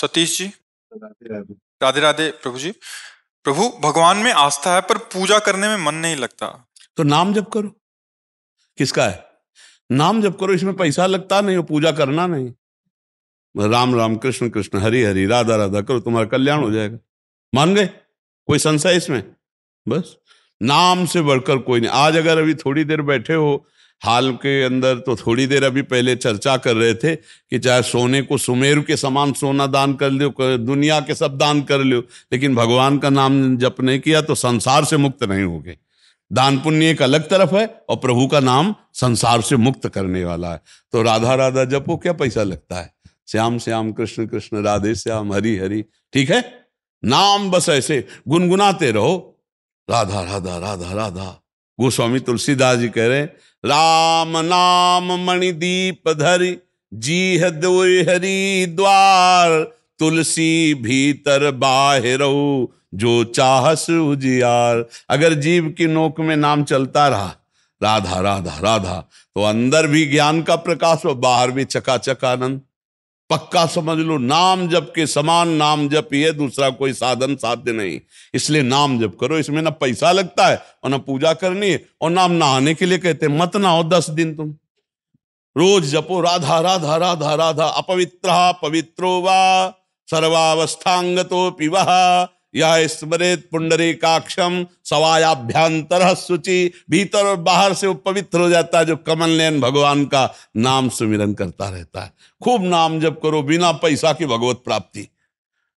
सतीश जी राधे राधे प्रभु जी प्रभु भगवान में आस्था है पर पूजा करने में मन नहीं लगता तो नाम जब करो किसका है नाम जब करो इसमें पैसा लगता नहीं पूजा करना नहीं राम राम कृष्ण कृष्ण हरि हरि राधा राधा करो तुम्हारा कल्याण हो जाएगा मान गए कोई संशय इसमें बस नाम से बढ़कर कोई नहीं आज अगर अभी थोड़ी देर बैठे हो हाल के अंदर तो थोड़ी देर अभी पहले चर्चा कर रहे थे कि चाहे सोने को सुमेरु के समान सोना दान कर लो दुनिया के सब दान कर लो लेकिन भगवान का नाम जप नहीं किया तो संसार से मुक्त नहीं हो गए दान पुण्य एक अलग तरफ है और प्रभु का नाम संसार से मुक्त करने वाला है तो राधा राधा जपो क्या पैसा लगता है श्याम श्याम कृष्ण कृष्ण राधे श्याम हरि हरि ठीक है नाम बस ऐसे गुनगुनाते रहो राधा राधा राधा राधा गोस्वामी तुलसीदास जी कह रहे हैं राम नाम मणिदीप धरि जीह दुई हरी द्वार तुलसी भीतर बाहिर जो चाहस उजियार अगर जीव की नोक में नाम चलता रहा राधा राधा राधा तो अंदर भी ज्ञान का प्रकाश और बाहर भी चकाचक आनंद पक्का समझ लो नाम जप के समान नाम जप ये दूसरा कोई साधन साध्य नहीं इसलिए नाम जप करो इसमें ना पैसा लगता है और ना पूजा करनी है और नाम नहाने के लिए कहते मत नहाओ दस दिन तुम रोज जपो राधा राधा राधा राधा अपवित्र पवित्रो वा सर्वावस्थांगतो पिवा यह स्मृत पुंडरी काक्षम सवायाभ्यंतर सूचि भीतर और बाहर से वो पवित्र हो जाता है जो कमल नयन भगवान का नाम सुमिरन करता रहता है खूब नाम जब करो बिना पैसा की भगवत प्राप्ति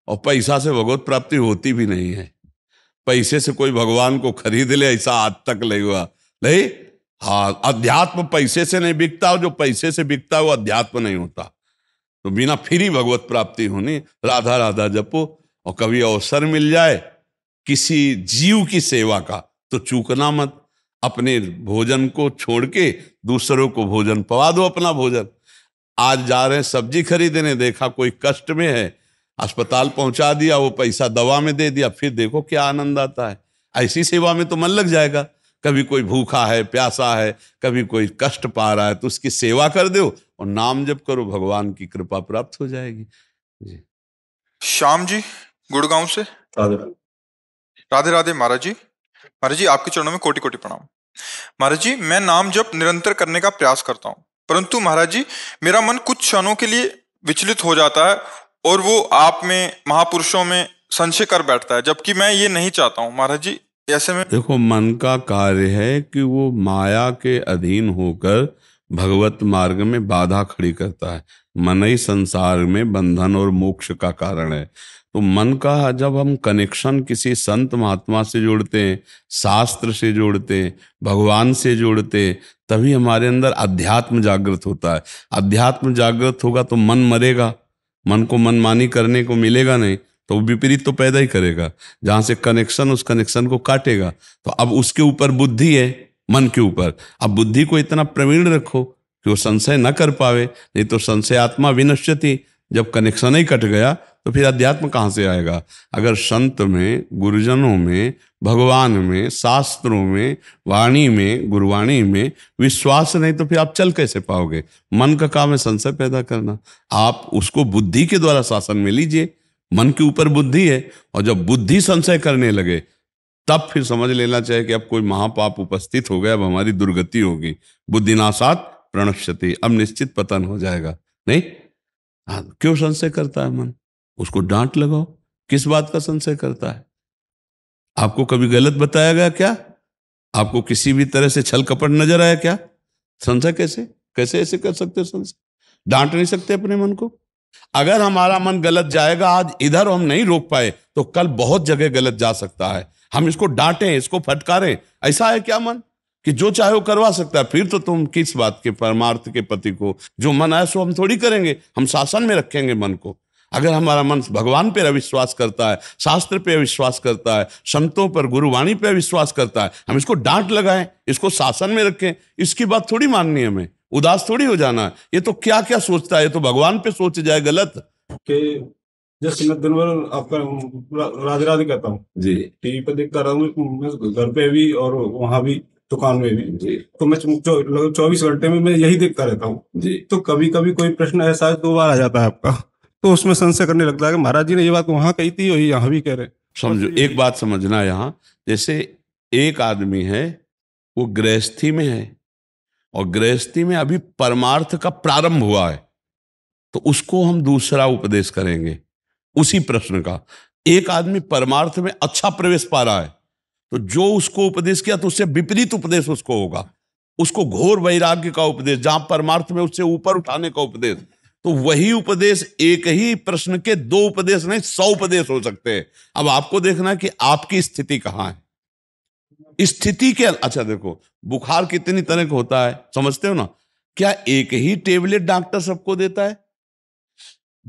और पैसा से भगवत प्राप्ति होती भी नहीं है पैसे से कोई भगवान को खरीद ले ऐसा आज तक नहीं हुआ नहीं हाँ अध्यात्म पैसे से नहीं बिकता जो पैसे से बिकता है वो अध्यात्म नहीं होता तो बिना फिरी भगवत प्राप्ति होनी राधा राधा जपो और कभी अवसर मिल जाए किसी जीव की सेवा का तो चूकना मत अपने भोजन को छोड़ के दूसरों को भोजन पवा दो अपना भोजन आज जा रहे हैं सब्जी खरीदने देखा कोई कष्ट में है अस्पताल पहुंचा दिया वो पैसा दवा में दे दिया फिर देखो क्या आनंद आता है ऐसी सेवा में तो मन लग जाएगा कभी कोई भूखा है प्यासा है कभी कोई कष्ट पा रहा है तो उसकी सेवा कर दो और नाम जप करो भगवान की कृपा प्राप्त हो जाएगी जी श्याम जी गुड़गांव से राधे राधे राधे महाराज जी महाराज जी आपके चरणों में कोटि कोटि प्रणाम महाराज जी मैं नाम जप निरंतर करने का प्रयास करता हूँ परंतु महाराज जी मेरा मन कुछ क्षणों के लिए विचलित हो जाता है और वो आप में महापुरुषों में संशय कर बैठता है जबकि मैं ये नहीं चाहता हूँ महाराज जी ऐसे में देखो मन का कार्य है कि वो माया के अधीन होकर भगवत मार्ग में बाधा खड़ी करता है मन ही संसार में बंधन और मोक्ष का कारण है तो मन का जब हम कनेक्शन किसी संत महात्मा से जोड़ते हैं शास्त्र से जोड़ते हैं भगवान से जोड़ते हैं तभी हमारे अंदर अध्यात्म जागृत होता है अध्यात्म जागृत होगा तो मन मरेगा मन को मनमानी करने को मिलेगा नहीं तो विपरीत तो पैदा ही करेगा जहाँ से कनेक्शन उस कनेक्शन को काटेगा तो अब उसके ऊपर बुद्धि है मन के ऊपर अब बुद्धि को इतना प्रवीण रखो कि वो संशय न कर पावे नहीं तो संशय आत्मा विनश्यति जब कनेक्शन ही कट गया तो फिर अध्यात्म कहाँ से आएगा अगर संत में गुरुजनों में भगवान में शास्त्रों में वाणी में गुरुवाणी में विश्वास नहीं तो फिर आप चल कैसे पाओगे मन का काम है संशय पैदा करना आप उसको बुद्धि के द्वारा शासन में लीजिए मन के ऊपर बुद्धि है और जब बुद्धि संशय करने लगे तब फिर समझ लेना चाहिए कि अब कोई महापाप उपस्थित हो गया अब हमारी दुर्गति होगी बुद्धिनाशात प्रणश्यति अब निश्चित पतन हो जाएगा नहीं हाँ, क्यों संशय करता है मन उसको डांट लगाओ किस बात का संशय करता है आपको कभी गलत बताया गया क्या आपको किसी भी तरह से छल कपट नजर आया क्या संशय कैसे कैसे ऐसे कर सकते हो संशय डांट नहीं सकते अपने मन को अगर हमारा मन गलत जाएगा आज इधर हम नहीं रोक पाए तो कल बहुत जगह गलत जा सकता है हम इसको डांटें इसको फटकारें ऐसा है क्या मन कि जो चाहे वो करवा सकता है फिर तो तुम किस बात के परमार्थ के पति को जो मन आए सो हम थोड़ी करेंगे हम शासन में रखेंगे मन को अगर हमारा मन भगवान पर अविश्वास करता है शास्त्र पे अविश्वास करता है संतों पर गुरुवाणी पे अविश्वास करता है हम इसको डांट लगाएं इसको शासन में रखें इसकी बात थोड़ी माननी है हमें उदास थोड़ी हो जाना है ये तो क्या क्या सोचता है ये तो भगवान पे सोच जाए गलत के जैसे मैं दिन भर आपका राधे राधे कहता हूँ जी टीवी पर देखता रहा हूँ घर पे भी और वहां भी दुकान में भी जी तो मैं चौबीस घंटे में मैं यही देखता रहता हूँ जी तो कभी कभी कोई प्रश्न ऐसा दो बार आ जाता है आपका तो उसमें संशय करने लगता है कि महाराज जी ने ये बात वहां कही थी और यहां भी कह रहे समझो एक बात समझना यहाँ जैसे एक आदमी है वो गृहस्थी में है और गृहस्थी में अभी परमार्थ का प्रारंभ हुआ है तो उसको हम दूसरा उपदेश करेंगे उसी प्रश्न का एक आदमी परमार्थ में अच्छा प्रवेश पा रहा है तो जो उसको उपदेश किया तो उससे विपरीत उपदेश उसको होगा उसको घोर वैराग्य का उपदेश जहां परमार्थ में उससे ऊपर उठाने का उपदेश तो वही उपदेश एक ही प्रश्न के दो उपदेश नहीं सौ उपदेश हो सकते हैं अब आपको देखना कि आपकी स्थिति कहां है स्थिति के अच्छा देखो बुखार कितनी तरह का होता है समझते हो ना क्या एक ही टेबलेट डॉक्टर सबको देता है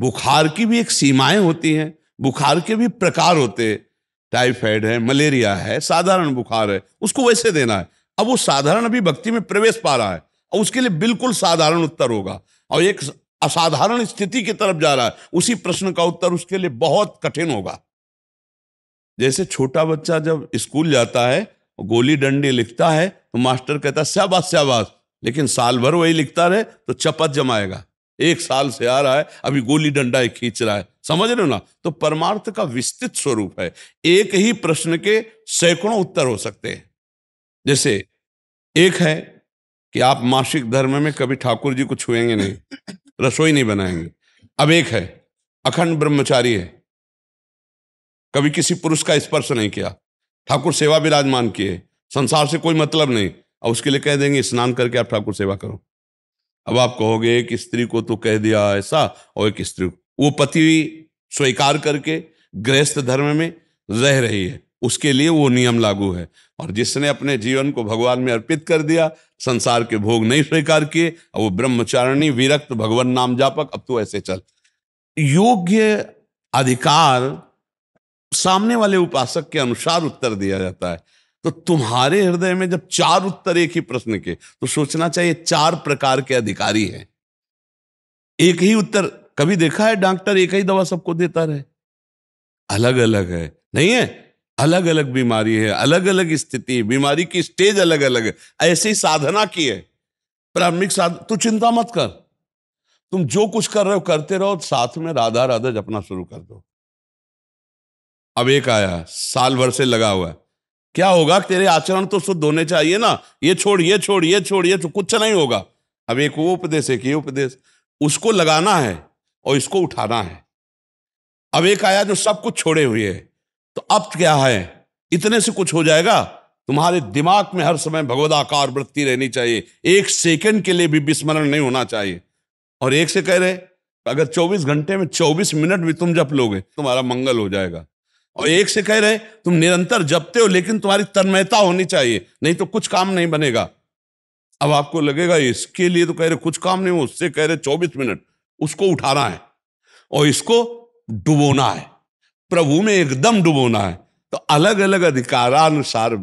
बुखार की भी एक सीमाएं होती हैं बुखार के भी प्रकार होते हैं टाइफाइड है मलेरिया है साधारण बुखार है उसको वैसे देना है अब वो साधारण अभी भक्ति में प्रवेश पा रहा है और उसके लिए बिल्कुल साधारण उत्तर होगा और एक असाधारण स्थिति की तरफ जा रहा है उसी प्रश्न का उत्तर उसके लिए बहुत कठिन होगा जैसे छोटा बच्चा जब स्कूल जाता है गोली डंडी लिखता है तो मास्टर कहता है शाबाश शाबाश लेकिन साल भर वही लिखता रहे तो चपत जमाएगा एक साल से आ रहा है अभी गोली डंडा खींच रहा है समझ रहे हो ना तो परमार्थ का विस्तृत स्वरूप है एक ही प्रश्न के सैकड़ों उत्तर हो सकते हैं जैसे एक है कि आप मासिक धर्म में कभी ठाकुर जी को छुएंगे नहीं रसोई नहीं बनाएंगे अब एक है अखंड ब्रह्मचारी है कभी किसी पुरुष का स्पर्श नहीं किया ठाकुर सेवा विराजमान किए संसार से कोई मतलब नहीं अब उसके लिए कह देंगे स्नान करके आप ठाकुर सेवा करो अब आप कहोगे एक स्त्री को तो कह दिया ऐसा और एक स्त्री वो पति स्वीकार करके गृहस्थ धर्म में रह रही है उसके लिए वो नियम लागू है और जिसने अपने जीवन को भगवान में अर्पित कर दिया संसार के भोग नहीं स्वीकार किए अब वो ब्रह्मचारिणी विरक्त भगवान नाम जापक अब तो ऐसे चल योग्य अधिकार सामने वाले उपासक के अनुसार उत्तर दिया जाता है तो तुम्हारे हृदय में जब चार उत्तर एक ही प्रश्न के तो सोचना चाहिए चार प्रकार के अधिकारी हैं एक ही उत्तर कभी देखा है डॉक्टर एक ही दवा सबको देता रहे अलग अलग है नहीं है अलग अलग बीमारी है अलग अलग स्थिति बीमारी की स्टेज अलग अलग है ऐसे ही साधना की है प्रारंभिक साध तू चिंता मत कर तुम जो कुछ कर रहे हो करते रहो साथ में राधा राधा जपना शुरू कर दो अब एक आया साल भर से लगा हुआ है क्या होगा तेरे आचरण तो शुद्ध होने चाहिए ना ये छोड़ ये छोड़ ये छोड़ ये कुछ नहीं होगा अब एक वो उपदेश एक ये उपदेश उसको लगाना है और इसको उठाना है अब एक आया जो सब कुछ छोड़े हुए है तो अब क्या है इतने से कुछ हो जाएगा तुम्हारे दिमाग में हर समय भगवदाकार वृत्ति रहनी चाहिए एक सेकंड के लिए भी विस्मरण नहीं होना चाहिए और एक से कह रहे अगर 24 घंटे में 24 मिनट भी तुम जप लोगे तुम्हारा मंगल हो जाएगा और एक से कह रहे तुम निरंतर जपते हो लेकिन तुम्हारी तन्मयता होनी चाहिए नहीं तो कुछ काम नहीं बनेगा अब आपको लगेगा इसके लिए तो कह रहे कुछ काम नहीं हो उससे कह रहे चौबीस मिनट उसको उठाना है और इसको डुबोना है प्रभु में एकदम डुबोना है तो अलग अलग अधिकारानुसार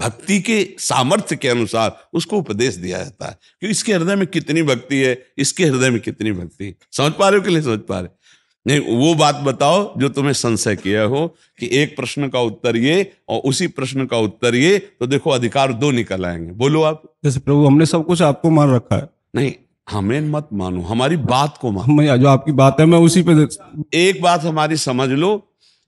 भक्ति के सामर्थ्य के अनुसार उसको उपदेश दिया जाता है क्योंकि इसके हृदय में कितनी भक्ति है इसके हृदय में कितनी भक्ति समझ पा रहे हो कि नहीं समझ पा रहे नहीं वो बात बताओ जो तुम्हें संशय किया हो कि एक प्रश्न का उत्तर ये और उसी प्रश्न का उत्तर ये तो देखो अधिकार दो निकल आएंगे बोलो आप जैसे प्रभु हमने सब कुछ आपको मान रखा है नहीं हमें मत मानो हमारी बात को मानो जो आपकी बात है मैं उसी पे एक बात हमारी समझ लो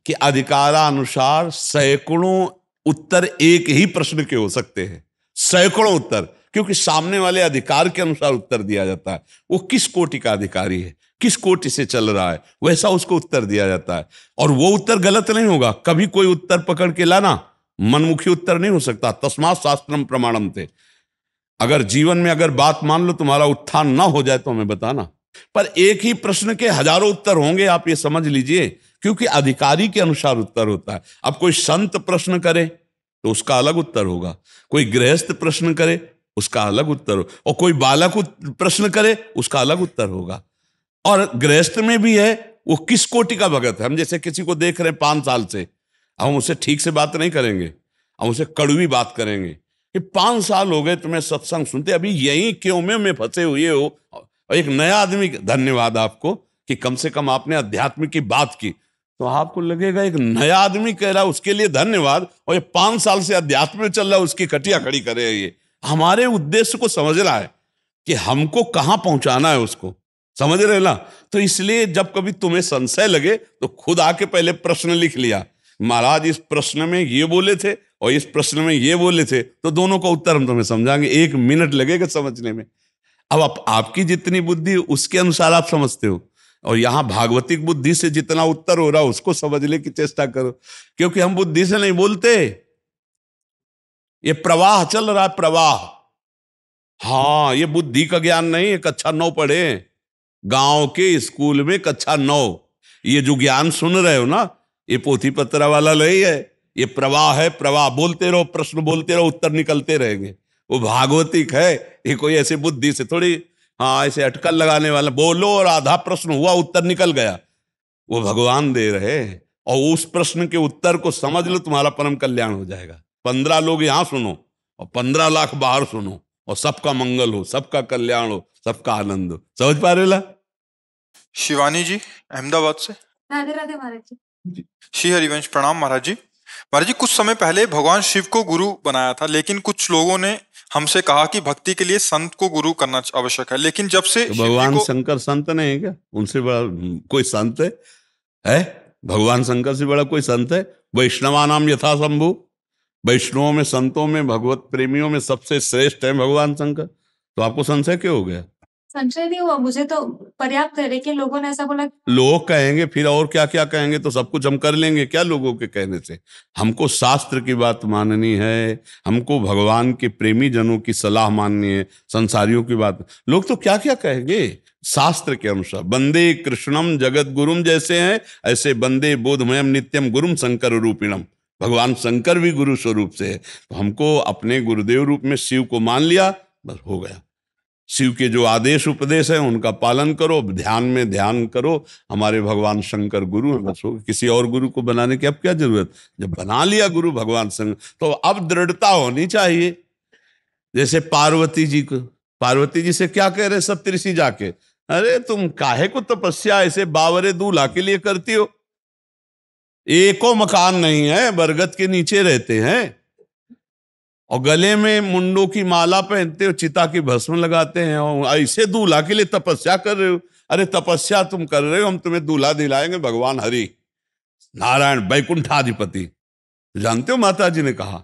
कि अधिकारानुसार सैकड़ों उत्तर एक ही प्रश्न के हो सकते हैं सैकड़ों उत्तर क्योंकि सामने वाले अधिकार के अनुसार उत्तर दिया जाता है वो किस कोटि का अधिकारी है किस कोटि से चल रहा है वैसा उसको उत्तर दिया जाता है और वो उत्तर गलत नहीं होगा कभी कोई उत्तर पकड़ के लाना मनमुखी उत्तर नहीं हो सकता तस्मात शास्त्रम प्रमाणम थे अगर जीवन में अगर बात मान लो तुम्हारा उत्थान ना हो जाए तो हमें बताना पर एक ही प्रश्न के हजारों उत्तर होंगे आप ये समझ लीजिए क्योंकि अधिकारी के अनुसार उत्तर होता है अब कोई संत प्रश्न करे तो उसका अलग उत्तर होगा कोई गृहस्थ प्रश्न करे उसका अलग उत्तर हो और कोई बालक प्रश्न करे उसका अलग उत्तर होगा और गृहस्थ में भी है वो किस कोटि का भगत है हम जैसे किसी को देख रहे हैं पांच साल से हम उसे ठीक से बात नहीं करेंगे हम उसे कड़वी बात करेंगे कि पांच साल हो गए तुम्हें सत्संग सुनते अभी यही क्यों में, में फंसे हुए हो और एक नया आदमी धन्यवाद आपको कि कम से कम आपने अध्यात्म की बात की तो आपको लगेगा एक नया आदमी कह रहा है उसके लिए धन्यवाद और ये पांच साल से अध्यात्म में चल रहा है उसकी कटिया खड़ी करे ये हमारे उद्देश्य को समझना है कि हमको कहाँ पहुंचाना है उसको समझ रहे ना तो इसलिए जब कभी तुम्हें संशय लगे तो खुद आके पहले प्रश्न लिख लिया महाराज इस प्रश्न में ये बोले थे और इस प्रश्न में ये बोले थे तो दोनों का उत्तर हम तुम्हें समझाएंगे एक मिनट लगेगा समझने में अब आप, आपकी जितनी बुद्धि उसके अनुसार आप समझते हो और यहाँ भागवतिक बुद्धि से जितना उत्तर हो रहा उसको समझने की चेष्टा करो क्योंकि हम बुद्धि से नहीं बोलते ये प्रवाह चल रहा है प्रवाह हाँ ये बुद्धि का ज्ञान नहीं है कक्षा नौ पढ़े गांव के स्कूल में कक्षा नौ ये जो ज्ञान सुन रहे हो ना ये पोथी पत्रा वाला नहीं है ये प्रवाह है प्रवाह बोलते रहो प्रश्न बोलते रहो उत्तर निकलते रहेंगे वो भागवतिक है ये कोई ऐसे बुद्धि से थोड़ी हाँ ऐसे अटकल लगाने वाला बोलो और आधा प्रश्न हुआ उत्तर निकल गया वो भगवान दे रहे और उस प्रश्न के उत्तर को समझ लो तुम्हारा परम कल्याण हो जाएगा पंद्रह लोग यहां सुनो और पंद्रह लाख बाहर सुनो और सबका मंगल हो सबका कल्याण हो सबका आनंद हो समझ पा रहे शिवानी जी अहमदाबाद से राधे राधे महाराज जी श्री हरिवंश प्रणाम महाराज जी महाराज जी कुछ समय पहले भगवान शिव को गुरु बनाया था लेकिन कुछ लोगों ने हमसे कहा कि भक्ति के लिए संत को गुरु करना आवश्यक है लेकिन जब से तो भगवान को... शंकर संत नहीं है क्या उनसे बड़ा कोई संत है है भगवान शंकर से बड़ा कोई संत है वैष्णवा नाम यथासंभु वैष्णवों में संतों में भगवत प्रेमियों में सबसे श्रेष्ठ है भगवान शंकर तो आपको संशय क्यों हो गया संशय नहीं हुआ मुझे तो पर्याप्त है लेकिन लोगों ने ऐसा बोला लोग कहेंगे फिर और क्या क्या कहेंगे तो सब कुछ हम कर लेंगे क्या लोगों के कहने से हमको शास्त्र की बात माननी है हमको भगवान के प्रेमी जनों की सलाह माननी है संसारियों की बात लोग तो क्या क्या कहेंगे शास्त्र के अनुसार बंदे कृष्णम जगत गुरुम जैसे हैं ऐसे बंदे बोधमयम नित्यम गुरुम शंकर रूपिणम भगवान शंकर भी गुरु स्वरूप से है तो हमको अपने गुरुदेव रूप में शिव को मान लिया बस हो गया शिव के जो आदेश उपदेश हैं उनका पालन करो ध्यान में ध्यान करो हमारे भगवान शंकर गुरु हैं बस किसी और गुरु को बनाने की अब क्या जरूरत जब बना लिया गुरु भगवान शंकर तो अब दृढ़ता होनी चाहिए जैसे पार्वती जी को पार्वती जी से क्या कह रहे सब त्रिषि जाके अरे तुम काहे को तपस्या ऐसे बावरे दूल्हा के लिए करती हो एको मकान नहीं है बरगद के नीचे रहते हैं और गले में मुंडों की माला पहनते हो चिता की भस्म लगाते हैं और ऐसे दूल्हा के लिए तपस्या कर रहे हो अरे तपस्या तुम कर रहे हो हम तुम्हें दूल्हा दिलाएंगे भगवान हरि नारायण वैकुंठाधिपति जानते हो माता जी ने कहा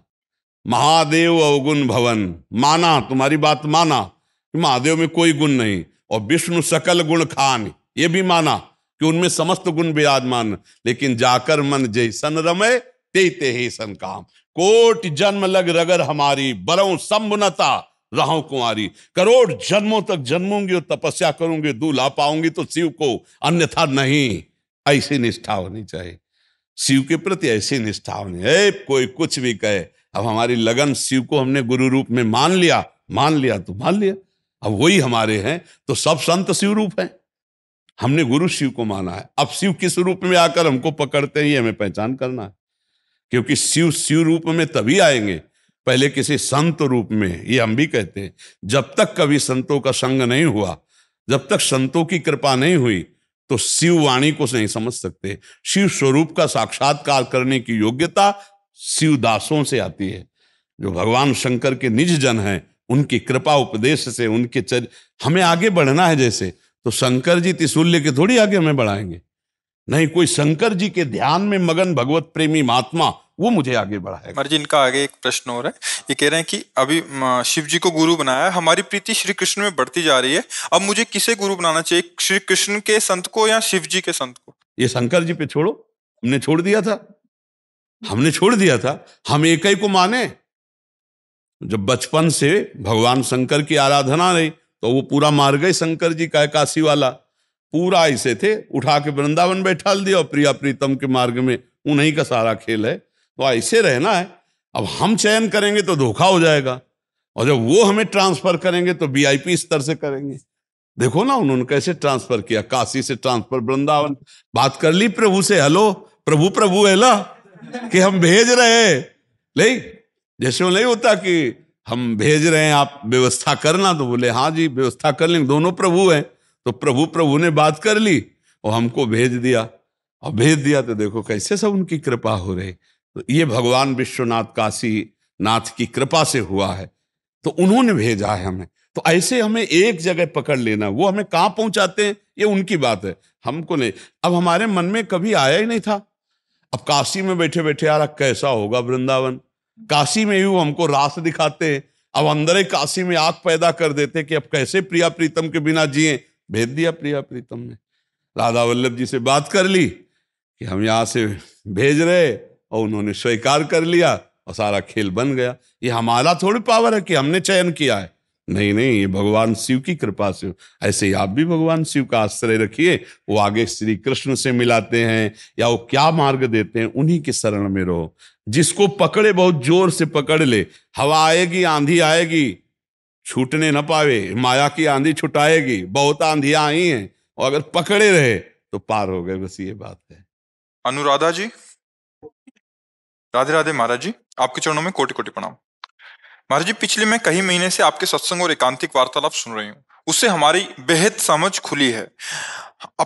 महादेव अवगुण भवन माना तुम्हारी बात माना कि महादेव में कोई गुण नहीं और विष्णु सकल गुण खान ये भी माना कि उनमें समस्त गुण विराजमान लेकिन जाकर मन जैसन रमय ते हे सन काम कोट जन्म लग रगर हमारी बरों सम्बनता राहों कुमारी करोड़ जन्मों तक जन्मूंगी और तपस्या करूंगे दूल्हा पाऊंगी तो शिव को अन्यथा नहीं ऐसी निष्ठा होनी चाहिए शिव के प्रति ऐसी निष्ठा होनी है कोई कुछ भी कहे अब हमारी लगन शिव को हमने गुरु रूप में मान लिया मान लिया तो मान लिया अब वही हमारे हैं तो सब संत शिव रूप हैं हमने गुरु शिव को माना है अब शिव किस रूप में आकर हमको पकड़ते हैं ये हमें पहचान करना है क्योंकि शिव शिव रूप में तभी आएंगे पहले किसी संत रूप में ये हम भी कहते हैं जब तक कभी संतों का संग नहीं हुआ जब तक संतों की कृपा नहीं हुई तो शिव वाणी को नहीं समझ सकते शिव स्वरूप का साक्षात्कार करने की योग्यता शिव दासों से आती है जो भगवान शंकर के निज जन हैं उनकी कृपा उपदेश से उनके चर हमें आगे बढ़ना है जैसे तो शंकर जी त्रिशूल्य के थोड़ी आगे हमें बढ़ाएंगे नहीं कोई शंकर जी के ध्यान में मगन भगवत प्रेमी महात्मा वो मुझे आगे बढ़ाएगा मर्जी इनका आगे एक प्रश्न हो रहा है ये कह रहे हैं कि अभी शिव जी को गुरु बनाया है हमारी प्रीति श्री कृष्ण में बढ़ती जा रही है अब मुझे किसे गुरु बनाना चाहिए श्री कृष्ण के संत को या शिव जी के संत को ये शंकर जी पे छोड़ो हमने छोड़ दिया था हमने छोड़ दिया था हम एक ही को माने जब बचपन से भगवान शंकर की आराधना रही तो वो पूरा मार्ग है शंकर जी का काशी वाला पूरा ऐसे थे उठा के वृंदावन बैठा दिया और प्रिया प्रीतम के मार्ग में उन्हीं का सारा खेल है तो ऐसे रहना है अब हम चयन करेंगे तो धोखा हो जाएगा और जब वो हमें ट्रांसफर करेंगे तो वी स्तर से करेंगे देखो ना उन्होंने कैसे ट्रांसफर किया काशी से ट्रांसफर वृंदावन बात कर ली प्रभु से हेलो प्रभु प्रभु हेला कि हम भेज रहे नहीं जैसे वो नहीं होता कि हम भेज रहे हैं आप व्यवस्था करना तो बोले हाँ जी व्यवस्था कर लेंगे दोनों प्रभु हैं तो प्रभु प्रभु ने बात कर ली और हमको भेज दिया और भेज दिया तो देखो कैसे सब उनकी कृपा हो रही तो ये भगवान विश्वनाथ काशी नाथ की कृपा से हुआ है तो उन्होंने भेजा है हमें तो ऐसे हमें एक जगह पकड़ लेना वो हमें कहाँ पहुंचाते हैं ये उनकी बात है हमको नहीं अब हमारे मन में कभी आया ही नहीं था अब काशी में बैठे बैठे यार कैसा होगा वृंदावन काशी में ही वो हमको रास दिखाते हैं अब अंदर ही काशी में आग पैदा कर देते कि अब कैसे प्रिया प्रीतम के बिना जिए भेज दिया प्रिया प्रीतम ने राधा वल्लभ जी से बात कर ली कि हम यहाँ से भेज रहे और उन्होंने स्वीकार कर लिया और सारा खेल बन गया ये हमारा थोड़ी पावर है कि हमने चयन किया है नहीं नहीं ये भगवान शिव की कृपा से ऐसे ही आप भी भगवान शिव का आश्रय रखिए वो आगे श्री कृष्ण से मिलाते हैं या वो क्या मार्ग देते हैं उन्हीं के शरण में रहो जिसको पकड़े बहुत जोर से पकड़ ले हवा आएगी आंधी आएगी छूटने न पावे माया की आंधी छुटाएगी बहुत आंधियां आई हैं और अगर पकड़े रहे तो पार हो गए बस ये बात है अनुराधा जी राधे राधे महाराज जी आपके चरणों में कोटि कोटि प्रणाम महाराज जी पिछले मैं कई महीने से आपके सत्संग और एकांतिक वार्तालाप सुन रही हूँ उससे हमारी बेहद समझ खुली है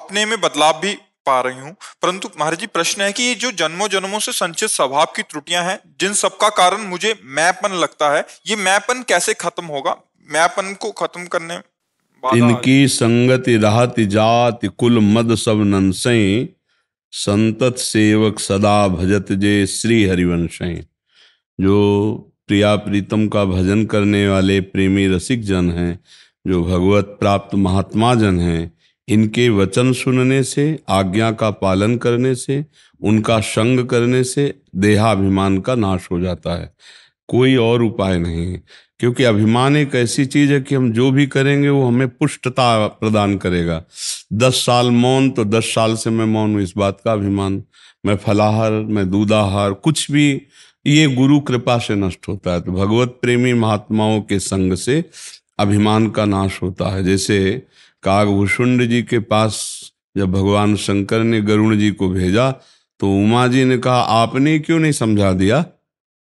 अपने में बदलाव भी पा रही हूँ परंतु महाराज जी प्रश्न है कि ये जो जन्मों जन्मों से संचित स्वभाव की त्रुटियां हैं जिन सबका कारण मुझे मैपन लगता है ये मैपन कैसे खत्म होगा मैपन को खत्म करने इनकी संगति राहत जात कुल मद सब नंसें संतत सेवक सदा भजत जे श्री हरिवंश जो प्रिया प्रीतम का भजन करने वाले प्रेमी रसिक जन हैं जो भगवत प्राप्त महात्मा जन हैं इनके वचन सुनने से आज्ञा का पालन करने से उनका संग करने से देहाभिमान का नाश हो जाता है कोई और उपाय नहीं क्योंकि अभिमान एक ऐसी चीज है कि हम जो भी करेंगे वो हमें पुष्टता प्रदान करेगा दस साल मौन तो दस साल से मैं मौन हूँ इस बात का अभिमान मैं फलाहार मैं दूधाहार कुछ भी ये गुरु कृपा से नष्ट होता है तो भगवत प्रेमी महात्माओं के संग से अभिमान का नाश होता है जैसे कागभूषुंड जी के पास जब भगवान शंकर ने गरुण जी को भेजा तो उमा जी ने कहा आपने क्यों नहीं समझा दिया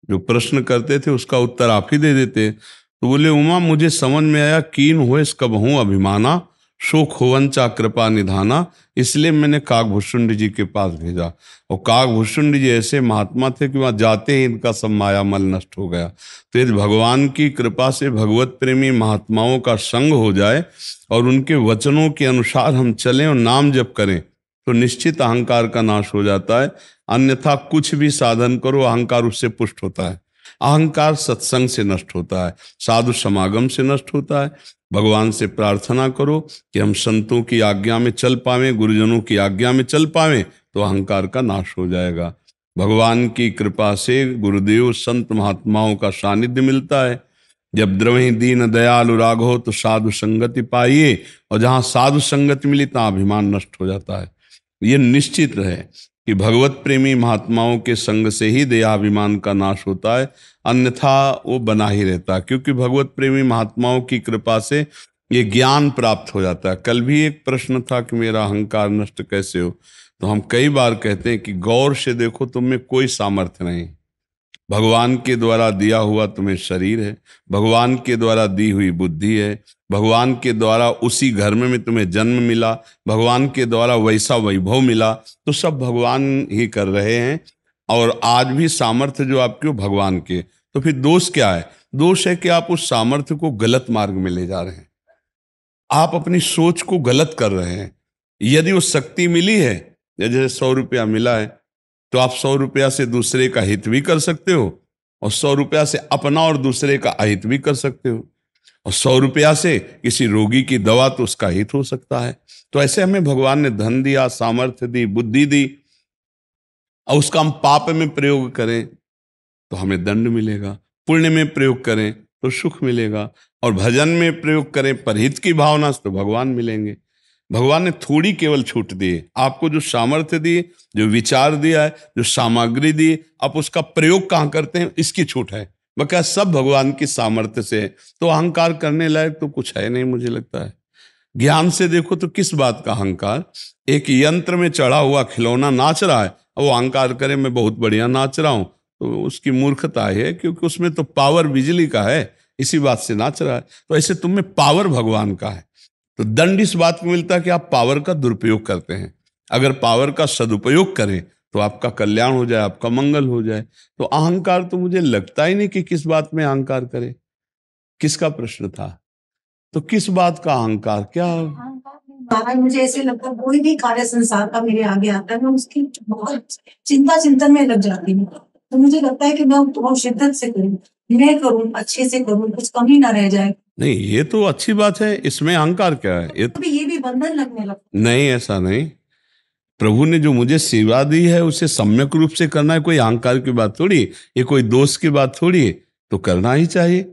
जो प्रश्न करते थे उसका उत्तर आप ही दे देते तो बोले उमा मुझे समझ में आया कीन इस कब हूँ अभिमाना शोक होवंचा कृपा निधाना इसलिए मैंने काकभूषुंड जी के पास भेजा और काकभूषुंड जी ऐसे महात्मा थे कि वहाँ जाते ही इनका सब माया मल नष्ट हो गया तो यदि भगवान की कृपा से भगवत प्रेमी महात्माओं का संग हो जाए और उनके वचनों के अनुसार हम चलें और नाम जप करें तो निश्चित अहंकार का नाश हो जाता है अन्यथा कुछ भी साधन करो अहंकार उससे पुष्ट होता है अहंकार सत्संग से नष्ट होता है साधु समागम से नष्ट होता है भगवान से प्रार्थना करो कि हम संतों की आज्ञा में चल पावे गुरुजनों की आज्ञा में चल पावे तो अहंकार का नाश हो जाएगा भगवान की कृपा से गुरुदेव संत महात्माओं का सानिध्य मिलता है जब द्रवही दीन दयालु राघो तो साधु संगति पाइए और जहाँ साधु संगति मिली तहाँ अभिमान नष्ट हो जाता है ये निश्चित है कि भगवत प्रेमी महात्माओं के संग से ही देहाभिमान का नाश होता है अन्यथा वो बना ही रहता है क्योंकि भगवत प्रेमी महात्माओं की कृपा से ये ज्ञान प्राप्त हो जाता है कल भी एक प्रश्न था कि मेरा अहंकार नष्ट कैसे हो तो हम कई बार कहते हैं कि गौर से देखो तुम में कोई सामर्थ्य नहीं भगवान के द्वारा दिया हुआ तुम्हें शरीर है भगवान के द्वारा दी हुई बुद्धि है भगवान के द्वारा उसी घर में तुम्हें जन्म मिला भगवान के द्वारा वैसा वैभव मिला तो सब भगवान ही कर रहे हैं और आज भी सामर्थ्य जो आपके हो भगवान के तो फिर दोष क्या है दोष है कि आप उस सामर्थ्य को गलत मार्ग में ले जा रहे हैं आप अपनी सोच को गलत कर रहे हैं यदि वो शक्ति मिली है या जैसे सौ रुपया मिला है तो आप सौ रुपया से दूसरे का हित भी कर सकते हो और सौ रुपया से अपना और दूसरे का अहित भी कर सकते हो और सौ रुपया से किसी रोगी की दवा तो उसका हित हो सकता है तो ऐसे हमें भगवान ने धन दिया सामर्थ्य दी बुद्धि दी और उसका हम पाप में प्रयोग करें तो हमें दंड मिलेगा पुण्य में प्रयोग करें तो सुख मिलेगा और भजन में प्रयोग करें परहित की भावना तो भगवान मिलेंगे भगवान ने थोड़ी केवल छूट दी आपको जो सामर्थ्य दी जो विचार दिया है जो सामग्री दी आप उसका प्रयोग कहाँ करते हैं इसकी छूट है बका सब भगवान की सामर्थ्य से है तो अहंकार करने लायक तो कुछ है नहीं मुझे लगता है ज्ञान से देखो तो किस बात का अहंकार एक यंत्र में चढ़ा हुआ खिलौना नाच रहा है वो अहंकार करे मैं बहुत बढ़िया नाच रहा हूँ तो उसकी मूर्खता है क्योंकि उसमें तो पावर बिजली का है इसी बात से नाच रहा है तो ऐसे तुम में पावर भगवान का है तो दंड इस बात को मिलता है कि आप पावर का दुरुपयोग करते हैं अगर पावर का सदुपयोग करें तो आपका कल्याण हो जाए आपका मंगल हो जाए तो अहंकार तो मुझे लगता ही नहीं कि किस बात में अहंकार करे किसका प्रश्न था तो किस बात का अहंकार क्या मुझे ऐसे लगता है कोई भी कार्य संसार का मेरे आगे आता है मैं उसकी बहुत चिंता चिंतन में लग जाती हूँ तो मुझे लगता है कि मैं बहुत शिद्दत से करूँ मैं करूँ अच्छे से करूँ कुछ कमी ना रह जाए नहीं ये तो अच्छी बात है इसमें अहंकार क्या है ये, तो ये भी बंधन लगने लगता नहीं ऐसा नहीं प्रभु ने जो मुझे सेवा दी है उसे सम्यक रूप से करना है कोई अहंकार की बात थोड़ी ये कोई दोष की बात थोड़ी तो करना ही चाहिए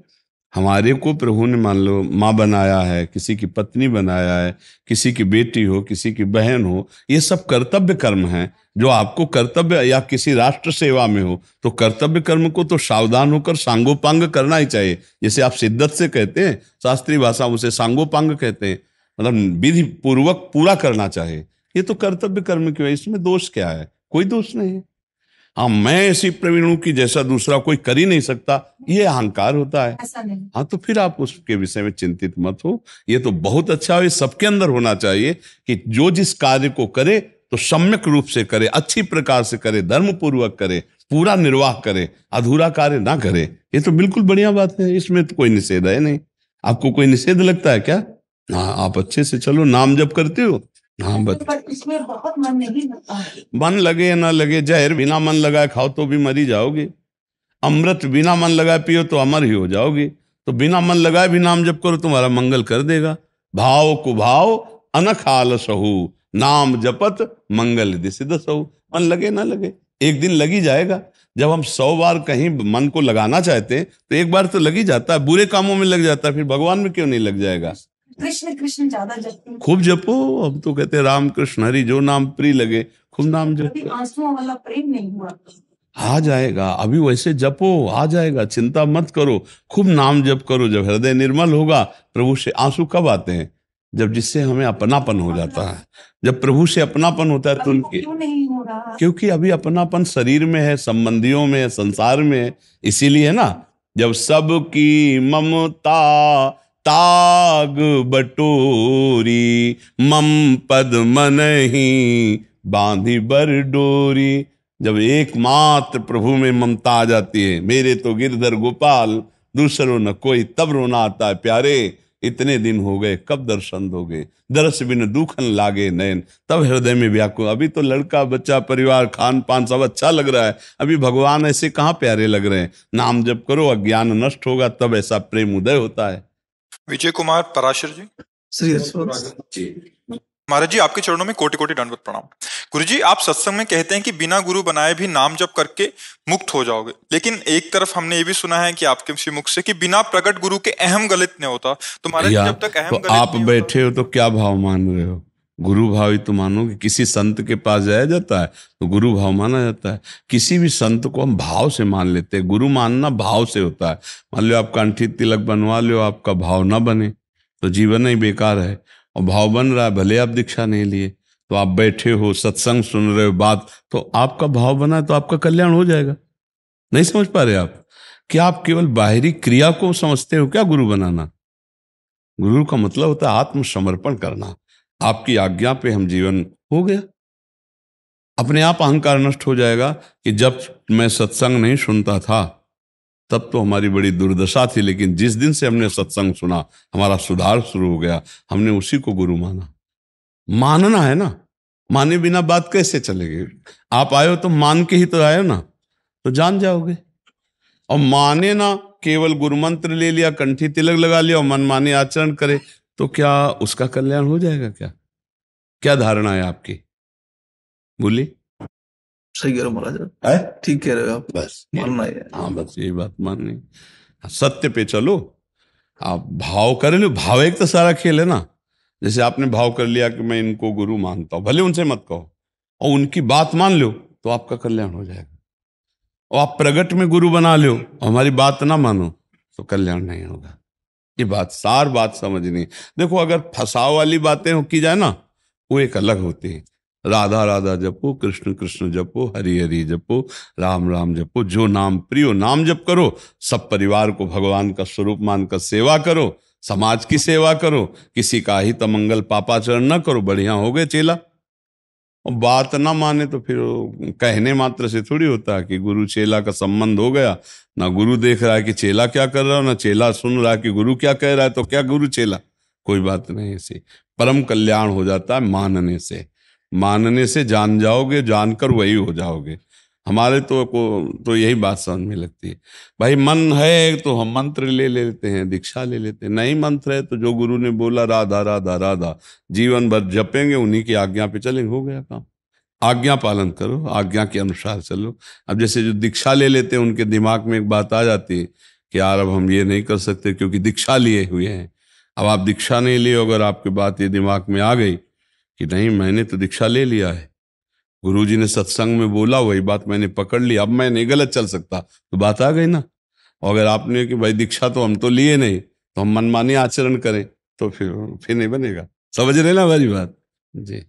हमारे को प्रभु ने मान लो माँ बनाया है किसी की पत्नी बनाया है किसी की बेटी हो किसी की बहन हो ये सब कर्तव्य कर्म हैं जो आपको कर्तव्य या किसी राष्ट्र सेवा में हो तो कर्तव्य कर्म को तो सावधान होकर सांगोपांग करना ही चाहिए जैसे आप शिद्दत से कहते हैं शास्त्रीय भाषा उसे सांगोपांग कहते हैं मतलब विधि पूर्वक पूरा करना चाहिए ये तो कर्तव्य कर्म क्यों है इसमें दोष क्या है कोई दोष नहीं है हाँ मैं ऐसी प्रवीण हूं कि जैसा दूसरा कोई कर ही नहीं सकता ये अहंकार होता है हाँ तो फिर आप उसके विषय में चिंतित मत हो ये तो बहुत अच्छा है सबके अंदर होना चाहिए कि जो जिस कार्य को करे तो सम्यक रूप से करे अच्छी प्रकार से करे धर्म पूर्वक करे पूरा निर्वाह करे अधूरा कार्य ना करे ये तो बिल्कुल बढ़िया बात है इसमें तो कोई निषेध है नहीं आपको कोई निषेध लगता है क्या हाँ आप अच्छे से चलो नाम जब करते हो हाँ बत इसमें बहुत मन नहीं लगता मन लगे या ना लगे जहर बिना मन लगाए खाओ तो भी मरी जाओगे अमृत बिना मन लगाए पियो तो अमर ही हो जाओगे तो बिना मन लगाए भी नाम जप करो तुम्हारा मंगल कर देगा भाव कुभाव अनखाल सहु नाम जपत मंगल दिशिद सहु मन लगे ना लगे एक दिन लगी जाएगा जब हम सौ बार कहीं मन को लगाना चाहते हैं तो एक बार तो लग ही जाता है बुरे कामों में लग जाता है फिर भगवान में क्यों नहीं लग जाएगा कृष्ण कृष्ण ज्यादा जपती खूब जपो हम तो कहते हैं राम कृष्ण हरी जो नाम प्रिय लगे खूब नाम जपो आंसुओं वाला प्रेम नहीं हुआ आ जाएगा अभी वैसे जपो आ जाएगा चिंता मत करो खूब नाम जप करो जब हृदय निर्मल होगा प्रभु से आंसू कब आते हैं जब जिससे हमें अपनापन हो जाता है जब प्रभु से अपनापन होता है तो उनके क्योंकि अभी अपनापन शरीर में है संबंधियों में संसार में इसीलिए है ना जब सबकी ममता ताग बटोरी मम पद ही बांधी बर डोरी जब एकमात्र प्रभु में ममता आ जाती है मेरे तो गिरधर गोपाल दूसरों न कोई तब रोना आता है प्यारे इतने दिन हो गए कब दर्शन दोगे दरस बिन दुखन लागे नयन तब हृदय में व्याकुल अभी तो लड़का बच्चा परिवार खान पान सब अच्छा लग रहा है अभी भगवान ऐसे कहाँ प्यारे लग रहे हैं नाम जब करो अज्ञान नष्ट होगा तब ऐसा प्रेम उदय होता है विजय कुमार पराशर जी श्री महाराज जी आपके चरणों में कोटि कोटि दंडवत प्रणाम गुरु जी आप सत्संग में कहते हैं कि बिना गुरु बनाए भी नाम जप करके मुक्त हो जाओगे लेकिन एक तरफ हमने ये भी सुना है कि आपके मुख से कि बिना प्रकट गुरु के अहम गलत नहीं होता तो महाराज जब तक अहम तो आप बैठे हो तो क्या भाव मान रहे हो गुरु भाव ही तो मानो कि किसी संत के पास जाया जाता है तो गुरु भाव माना जाता है किसी भी संत को हम भाव से मान लेते हैं गुरु मानना भाव से होता है मान लो आप कांठी तिलक बनवा लो आपका भाव ना बने तो जीवन ही बेकार है और भाव बन रहा है भले आप दीक्षा नहीं लिए तो आप बैठे हो सत्संग सुन रहे हो बात तो आपका भाव बना है तो आपका कल्याण हो जाएगा नहीं समझ पा रहे आप क्या आप केवल बाहरी क्रिया को समझते हो क्या गुरु बनाना गुरु का मतलब होता है आत्मसमर्पण करना आपकी आज्ञा पे हम जीवन हो गया अपने आप अहंकार नष्ट हो जाएगा कि जब मैं सत्संग नहीं सुनता था तब तो हमारी बड़ी दुर्दशा थी लेकिन जिस दिन से हमने सत्संग सुना हमारा सुधार शुरू हो गया हमने उसी को गुरु माना मानना है ना माने बिना बात कैसे चलेगी आप आयो तो मान के ही तो आयो ना तो जान जाओगे और माने ना केवल गुरु मंत्र ले लिया कंठी तिलक लगा लिया और मन माने आचरण करे तो क्या उसका कल्याण हो जाएगा क्या क्या धारणा है आपकी बोलिए सही कह रहे महाराज ठीक कह रहे हो आप बस मानना है हाँ बस यही बात माननी सत्य पे चलो आप भाव करें लो भाव एक तो सारा खेल है ना जैसे आपने भाव कर लिया कि मैं इनको गुरु मानता हूं भले उनसे मत कहो और उनकी बात मान लो तो आपका कल्याण हो जाएगा और आप प्रगट में गुरु बना लो हमारी बात ना मानो तो कल्याण नहीं होगा ये बात सार बात समझनी देखो अगर फसाव वाली बातें की जाए ना वो एक अलग होती है राधा राधा जपो कृष्ण कृष्ण जपो हरि हरि जपो राम राम जपो जो नाम प्रियो नाम जप करो सब परिवार को भगवान का स्वरूप मानकर सेवा करो समाज की सेवा करो किसी का हित मंगल पापाचरण न करो बढ़िया हो गए चेला और बात ना माने तो फिर कहने मात्र से थोड़ी होता है कि गुरु चेला का संबंध हो गया ना गुरु देख रहा है कि चेला क्या कर रहा है ना चेला सुन रहा है कि गुरु क्या कह रहा है तो क्या गुरु चेला कोई बात नहीं ऐसी परम कल्याण हो जाता है मानने से मानने से जान जाओगे जानकर वही हो जाओगे हमारे तो को तो यही बात समझ में लगती है भाई मन है तो हम मंत्र ले लेते हैं दीक्षा ले लेते हैं नहीं मंत्र है तो जो गुरु ने बोला राधा राधा राधा जीवन भर जपेंगे उन्हीं की आज्ञा पे चलेंगे हो गया काम आज्ञा पालन करो आज्ञा के अनुसार चलो अब जैसे जो दीक्षा ले लेते हैं उनके दिमाग में एक बात आ जाती है कि यार अब हम ये नहीं कर सकते क्योंकि दीक्षा लिए हुए हैं अब आप दीक्षा नहीं लिए अगर आपकी बात ये दिमाग में आ गई कि नहीं मैंने तो दीक्षा ले लिया है गुरुजी ने सत्संग में बोला वही बात मैंने पकड़ ली अब मैं नहीं गलत चल सकता तो बात आ गई ना और अगर आपने कि भाई दीक्षा तो हम तो लिए नहीं तो हम मनमानी आचरण करें तो फिर फिर नहीं बनेगा समझ रहे ना हमारी बात जी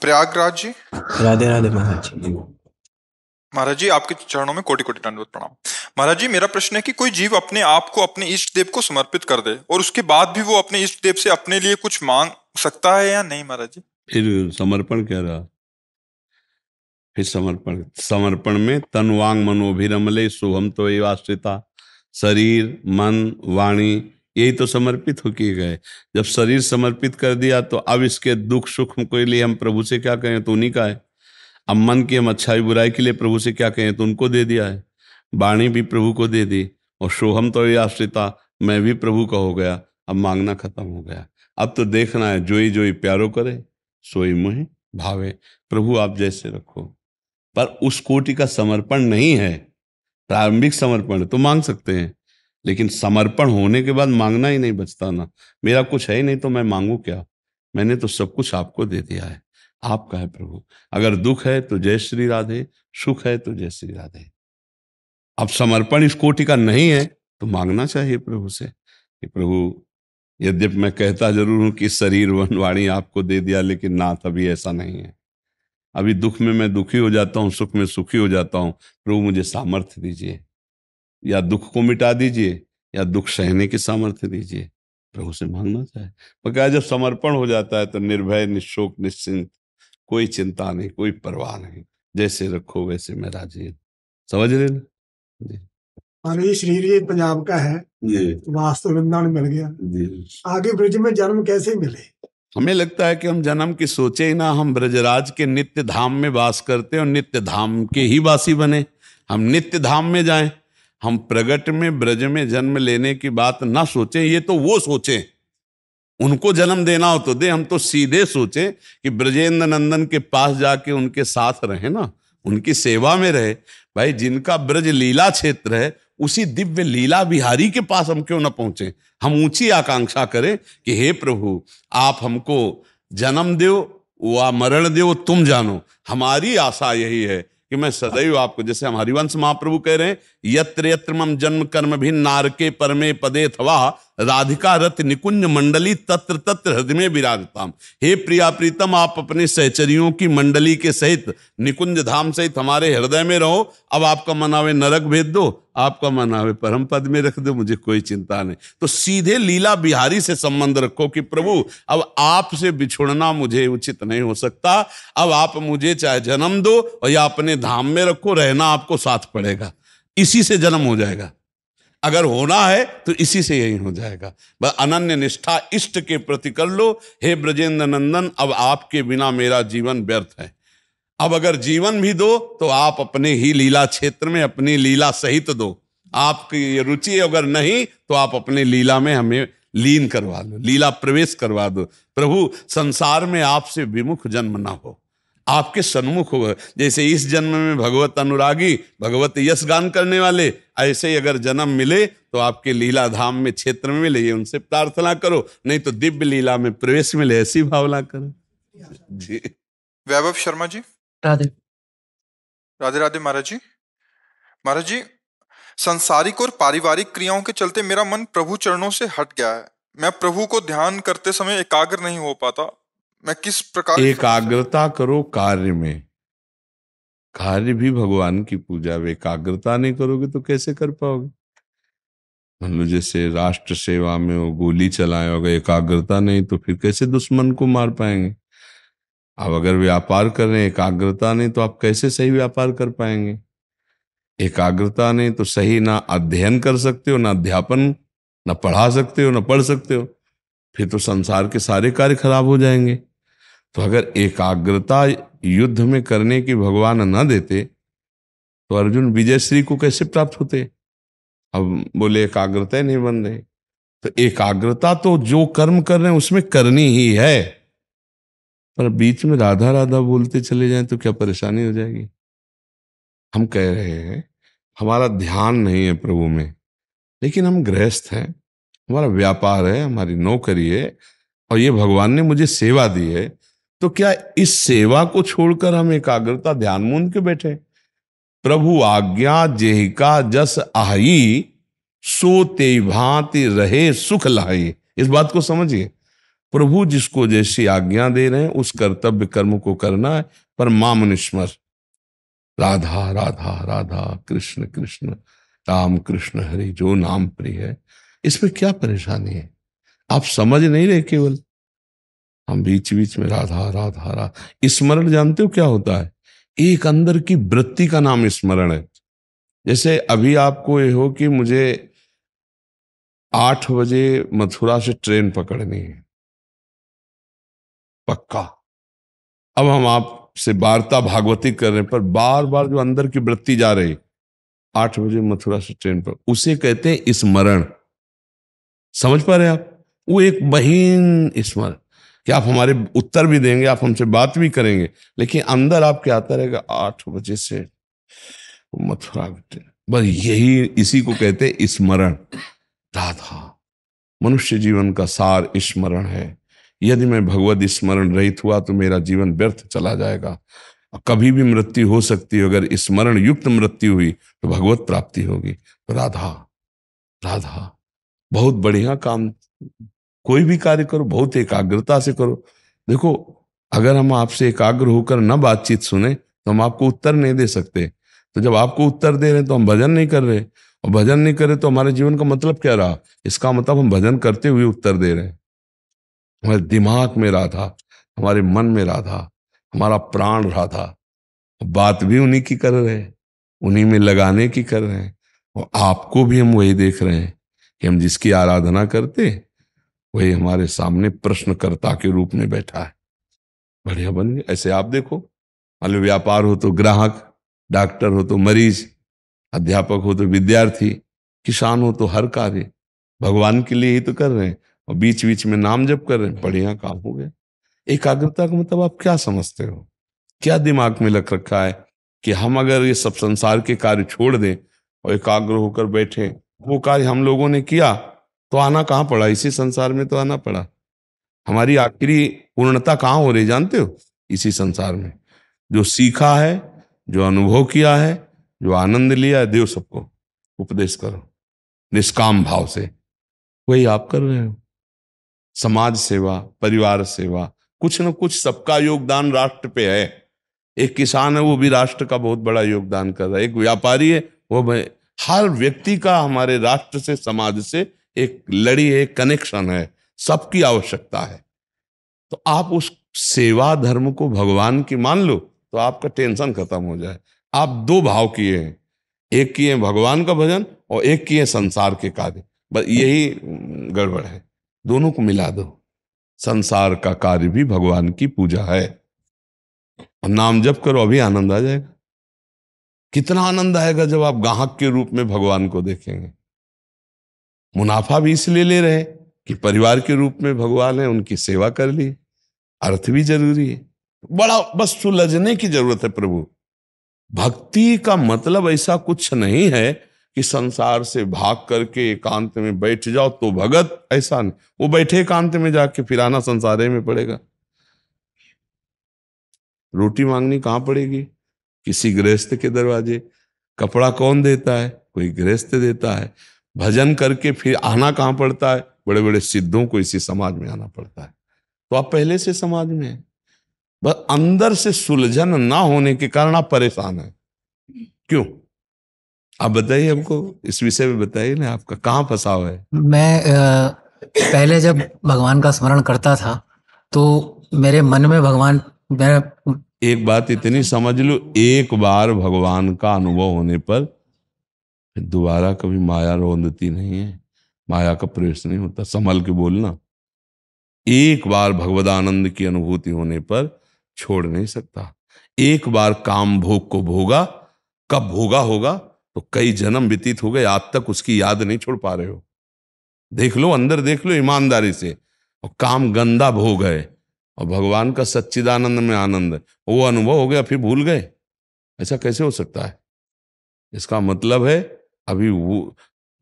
प्रयागराज जी राधे राधे महाराज जी महाराज जी आपके चरणों में कोटि कोटि दंडवत प्रणाम महाराज जी मेरा प्रश्न है कि कोई जीव अपने आप को अपने इष्ट देव को समर्पित कर दे और उसके बाद भी वो अपने इष्ट देव से अपने लिए कुछ मांग सकता है या नहीं महाराज जी फिर समर्पण कह रहा फिर समर्पण समर्पण में तन वांग मनोभिरमले शुभम तो आश्रिता शरीर मन वाणी यही तो समर्पित हो किए गए जब शरीर समर्पित कर दिया तो अब इसके दुख सुख के लिए हम प्रभु से क्या कहें तो उन्हीं का है अब मन की हम अच्छाई बुराई के लिए प्रभु से क्या कहें तो उनको दे दिया है वाणी भी प्रभु को दे दी और शोहम तो ये आश्रिता मैं भी प्रभु का हो गया अब मांगना खत्म हो गया अब तो देखना है जोई जोई प्यारो करे सोई मुहे भावे प्रभु आप जैसे रखो पर उस कोटि का समर्पण नहीं है प्रारंभिक समर्पण तो मांग सकते हैं लेकिन समर्पण होने के बाद मांगना ही नहीं बचता ना मेरा कुछ है ही नहीं तो मैं मांगू क्या मैंने तो सब कुछ आपको दे दिया है आपका है प्रभु अगर दुख है तो जय श्री राधे सुख है तो जय श्री राधे अब समर्पण इस कोटि का नहीं है तो मांगना चाहिए प्रभु से कि प्रभु यद्यप मैं कहता जरूर हूं कि शरीर वनवाणी वाणी आपको दे दिया लेकिन नाथ अभी ऐसा नहीं है अभी दुख में मैं दुखी हो जाता हूँ सुख में सुखी हो जाता हूँ प्रभु मुझे सामर्थ्य दीजिए या दुख को मिटा दीजिए या दुख सहने की सामर्थ्य दीजिए प्रभु से मांगना चाहे पर जब समर्पण हो जाता है तो निर्भय निशोक निश्चिंत कोई चिंता नहीं कोई परवाह नहीं जैसे रखो वैसे मैं राजी समझ रहे ना जी मान हाँ, लीजिए शरीर ये पंजाब का है वास्तव वृंदावन मिल गया आगे ब्रज में जन्म कैसे मिले हमें लगता है कि हम जन्म की सोचे ही ना हम ब्रजराज के नित्य धाम में वास करते और नित्य धाम के ही वासी बने हम नित्य धाम में जाएं हम प्रगट में ब्रज में जन्म लेने की बात ना सोचें ये तो वो सोचें उनको जन्म देना हो तो दे हम तो सीधे सोचें कि ब्रजेंद्र नंदन के पास जाके उनके साथ रहे ना उनकी सेवा में रहे भाई जिनका ब्रज लीला क्षेत्र है उसी दिव्य लीला बिहारी के पास हम क्यों ना पहुंचे हम ऊंची आकांक्षा करें कि हे प्रभु आप हमको जन्म दो वा मरण दो तुम जानो हमारी आशा यही है कि मैं सदैव आपको जैसे हम हरिवंश महाप्रभु कह रहे हैं यत्र यत्र मम जन्म कर्म भी नारके परमे पदे थवा राधिका रथ निकुंज मंडली तत्र तत्र हृदय में विराजताम हे प्रिया प्रीतम आप अपने सहचरियों की मंडली के सहित निकुंज धाम सहित हमारे हृदय में रहो अब आपका मनावे नरक भेज दो आपका मनावे परम पद में रख दो मुझे कोई चिंता नहीं तो सीधे लीला बिहारी से संबंध रखो कि प्रभु अब आपसे बिछुड़ना मुझे उचित नहीं हो सकता अब आप मुझे चाहे जन्म दो या अपने धाम में रखो रहना आपको साथ पड़ेगा इसी से जन्म हो जाएगा अगर होना है तो इसी से यही हो जाएगा बस अनन्य निष्ठा इष्ट के प्रति कर लो हे ब्रजेंद्र नंदन अब आपके बिना मेरा जीवन व्यर्थ है अब अगर जीवन भी दो तो आप अपने ही लीला क्षेत्र में अपनी लीला सहित दो आपकी रुचि अगर नहीं तो आप अपने लीला में हमें लीन करवा लो लीला प्रवेश करवा दो प्रभु संसार में आपसे विमुख जन्म ना हो आपके सन्मुख हो जैसे इस जन्म में भगवत अनुरागी भगवत यश गान करने वाले ऐसे ही अगर जन्म मिले तो आपके लीला धाम में क्षेत्र में मिले उनसे प्रार्थना करो नहीं तो दिव्य लीला में प्रवेश मिले ऐसी भावना करो जी वैभव शर्मा जी राधे राधे राधे महाराज जी महाराज जी संसारिक और पारिवारिक क्रियाओं के चलते मेरा मन प्रभु चरणों से हट गया है मैं प्रभु को ध्यान करते समय एकाग्र नहीं हो पाता मैं किस प्रकार एकाग्रता करो कार्य में कार्य भी भगवान की पूजा है एकाग्रता नहीं करोगे तो कैसे कर पाओगे मान लो जैसे राष्ट्र सेवा में वो गोली चलाए अगर एकाग्रता नहीं तो फिर कैसे दुश्मन को मार पाएंगे अब अगर व्यापार कर रहे हैं एकाग्रता नहीं तो आप कैसे सही व्यापार कर पाएंगे एकाग्रता नहीं तो सही ना अध्ययन कर सकते हो ना अध्यापन ना पढ़ा सकते हो ना पढ़ सकते हो फिर तो संसार के सारे कार्य खराब हो जाएंगे तो अगर एकाग्रता युद्ध में करने की भगवान न देते तो अर्जुन विजयश्री को कैसे प्राप्त होते अब बोले एकाग्रता नहीं बन रही तो एकाग्रता तो जो कर्म कर रहे हैं उसमें करनी ही है पर बीच में राधा राधा बोलते चले जाएं तो क्या परेशानी हो जाएगी हम कह रहे हैं हमारा ध्यान नहीं है प्रभु में लेकिन हम गृहस्थ हैं हमारा व्यापार है हमारी नौकरी है और ये भगवान ने मुझे सेवा दी है तो क्या इस सेवा को छोड़कर हम एकाग्रता ध्यान मूंद के बैठे प्रभु आज्ञा जेहिका जस आई सोते भांति रहे सुख लाई इस बात को समझिए प्रभु जिसको जैसी आज्ञा दे रहे हैं उस कर्तव्य कर्म को करना है पर माम राधा राधा राधा कृष्ण कृष्ण राम कृष्ण हरि जो नाम प्रिय है इसमें क्या परेशानी है आप समझ नहीं रहे केवल हम बीच बीच में राधा राधा राधा स्मरण जानते हो क्या होता है एक अंदर की वृत्ति का नाम स्मरण है जैसे अभी आपको ये हो कि मुझे आठ बजे मथुरा से ट्रेन पकड़नी है पक्का अब हम आपसे वार्ता भागवती कर हैं पर बार बार जो अंदर की वृत्ति जा रही आठ बजे मथुरा से ट्रेन पर उसे कहते हैं स्मरण समझ पा रहे आप वो एक महीन स्मरण कि आप हमारे उत्तर भी देंगे आप हमसे बात भी करेंगे लेकिन अंदर आपके आता रहेगा आठ बजे से मथुरा बस यही इसी को कहते स्मरण राधा मनुष्य जीवन का सार स्मरण है यदि मैं भगवत स्मरण रहित हुआ तो मेरा जीवन व्यर्थ चला जाएगा कभी भी मृत्यु हो सकती है अगर स्मरण युक्त मृत्यु हुई तो भगवत प्राप्ति होगी तो राधा राधा बहुत बढ़िया काम कोई भी कार्य करो बहुत एकाग्रता से करो देखो अगर हम आपसे एकाग्र होकर न बातचीत सुने तो हम आपको उत्तर नहीं दे सकते तो जब आपको उत्तर दे रहे हैं तो हम भजन नहीं कर रहे और भजन नहीं करे तो हमारे जीवन का मतलब क्या रहा इसका मतलब हम भजन करते हुए उत्तर दे रहे हैं हमारे दिमाग में रहा था हमारे मन में रहा था हमारा प्राण रहा था बात भी उन्हीं की कर रहे हैं उन्हीं में लगाने की कर रहे हैं और आपको भी हम वही देख रहे हैं कि हम जिसकी आराधना करते वही हमारे सामने प्रश्नकर्ता के रूप में बैठा है बढ़िया बन गए ऐसे आप देखो मान लो व्यापार हो तो ग्राहक डॉक्टर हो तो मरीज अध्यापक हो तो विद्यार्थी किसान हो तो हर कार्य भगवान के लिए ही तो कर रहे हैं और बीच बीच में नाम जप कर रहे हैं बढ़िया काम हो गया एकाग्रता का मतलब आप क्या समझते हो क्या दिमाग में लग रखा है कि हम अगर ये सब संसार के कार्य छोड़ दें और एकाग्र होकर बैठे वो कार्य हम लोगों ने किया तो आना कहाँ पड़ा इसी संसार में तो आना पड़ा हमारी आखिरी पूर्णता कहाँ हो रही जानते हो इसी संसार में जो सीखा है जो अनुभव किया है जो आनंद लिया है देव सबको उपदेश करो निष्काम भाव से वही आप कर रहे हो समाज सेवा परिवार सेवा कुछ न कुछ सबका योगदान राष्ट्र पे है एक किसान है वो भी राष्ट्र का बहुत बड़ा योगदान कर रहा है एक व्यापारी है वो हर व्यक्ति का हमारे राष्ट्र से समाज से एक लड़ी है कनेक्शन है सबकी आवश्यकता है तो आप उस सेवा धर्म को भगवान की मान लो तो आपका टेंशन खत्म हो जाए आप दो भाव किए हैं एक किए भगवान का भजन और एक किए संसार के कार्य बस यही गड़बड़ है दोनों को मिला दो संसार का कार्य भी भगवान की पूजा है नाम जप करो अभी आनंद आ जाएगा कितना आनंद आएगा जब आप गाहक के रूप में भगवान को देखेंगे मुनाफा भी इसलिए ले रहे कि परिवार के रूप में भगवान है उनकी सेवा कर ली अर्थ भी जरूरी है बड़ा बस सुलझने की जरूरत है प्रभु भक्ति का मतलब ऐसा कुछ नहीं है कि संसार से भाग करके एकांत में बैठ जाओ तो भगत ऐसा नहीं वो बैठे एकांत में जाके फिर आना संसारे में पड़ेगा रोटी मांगनी कहाँ पड़ेगी किसी गृहस्थ के दरवाजे कपड़ा कौन देता है कोई गृहस्थ देता है भजन करके फिर आना कहाँ पड़ता है बड़े बड़े सिद्धों को इसी समाज में आना पड़ता है तो आप पहले से समाज में हैं बस अंदर से सुलझन ना होने के कारण आप परेशान हैं क्यों आप बताइए हमको इस विषय में बताइए ना आपका कहाँ फंसाव है मैं आ, पहले जब भगवान का स्मरण करता था तो मेरे मन में भगवान मैं एक बात इतनी समझ लो एक बार भगवान का अनुभव होने पर दोबारा कभी माया रोंदती नहीं है माया का प्रवेश नहीं होता संभल के बोलना एक बार भगवदानंद की अनुभूति होने पर छोड़ नहीं सकता एक बार काम भोग को भोगा कब भोगा होगा तो कई जन्म व्यतीत हो गए आज तक उसकी याद नहीं छोड़ पा रहे हो देख लो अंदर देख लो ईमानदारी से और काम गंदा भोग है और भगवान का सच्चिदानंद में आनंद वो अनुभव हो गया फिर भूल गए ऐसा कैसे हो सकता है इसका मतलब है अभी वो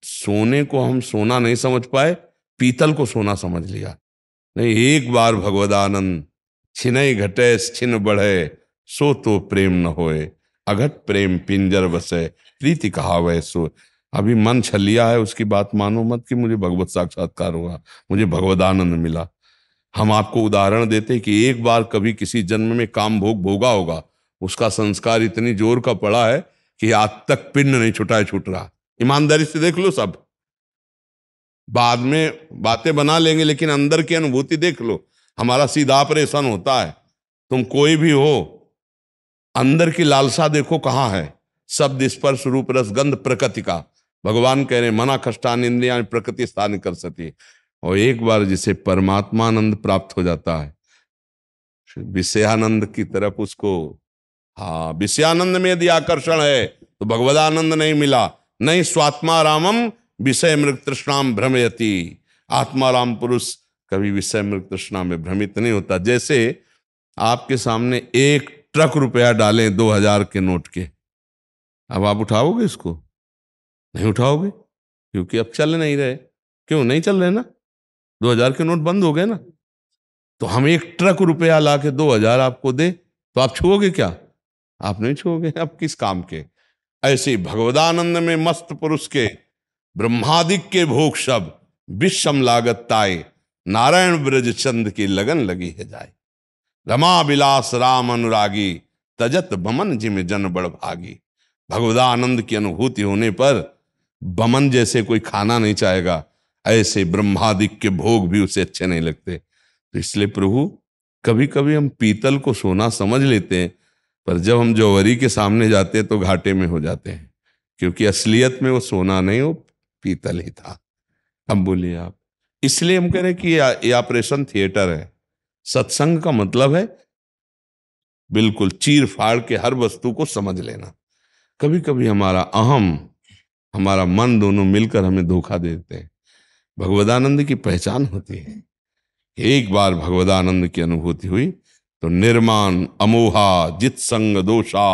सोने को हम सोना नहीं समझ पाए पीतल को सोना समझ लिया नहीं एक बार भगवदानंद छिनय घटे छिन बढ़े सो तो प्रेम न होए अघट प्रेम पिंजर बसे प्रीति वह सो अभी मन छलिया है उसकी बात मानो मत कि मुझे भगवत साक्षात्कार हुआ मुझे भगवदानंद मिला हम आपको उदाहरण देते कि एक बार कभी किसी जन्म में काम भोग भोगा होगा उसका संस्कार इतनी जोर का पड़ा है कि आज तक पिंड नहीं छुटा है छूट रहा ईमानदारी से देख लो सब बाद में बातें बना लेंगे लेकिन अंदर की अनुभूति देख लो हमारा सीधा ऑपरेशन होता है तुम कोई भी हो अंदर की लालसा देखो कहाँ है शब्द स्पर्श रूप रसगंध प्रकृति का भगवान कह रहे मना खष्टान इंद्रिया प्रकृति स्थान कर सकती और एक बार जिसे परमात्मानंद प्राप्त हो जाता है विषयानंद की तरफ उसको हाँ विषयानंद में यदि आकर्षण है तो भगवदानंद नहीं मिला नहीं स्वात्मा रामम विषय मृत तृष्णाम आत्मा राम पुरुष कभी विषय मृत तृष्णा में भ्रमित नहीं होता जैसे आपके सामने एक ट्रक रुपया डालें दो हजार के नोट के अब आप उठाओगे इसको नहीं उठाओगे क्योंकि अब चल नहीं रहे क्यों नहीं चल रहे ना दो हजार के नोट बंद हो गए ना तो हम एक ट्रक रुपया ला के दो हजार आपको दे तो आप छुओगे क्या आप नहीं छुओगे अब किस काम के ऐसे भगवदानंद में मस्त पुरुष के ब्रह्मादिक के भोग सब विषम लागत ताए नारायण ब्रज चंद की लगन लगी है जाए रमा विलास राम अनुरागी तजत बमन जिम जन बड़ भागी भगवदानंद की अनुभूति होने पर बमन जैसे कोई खाना नहीं चाहेगा ऐसे ब्रह्मादिक के भोग भी उसे अच्छे नहीं लगते तो इसलिए प्रभु कभी कभी हम पीतल को सोना समझ लेते हैं पर जब हम जौहरी के सामने जाते हैं तो घाटे में हो जाते हैं क्योंकि असलियत में वो सोना नहीं वो पीतल ही था अब बोलिए आप इसलिए हम कह रहे हैं कि ये ऑपरेशन थिएटर है सत्संग का मतलब है बिल्कुल चीर फाड़ के हर वस्तु को समझ लेना कभी कभी हमारा अहम हमारा मन दोनों मिलकर हमें धोखा देते हैं भगवदानंद की पहचान होती है एक बार भगवदानंद की अनुभूति हुई तो निर्माण अमोहा जित संग दोषा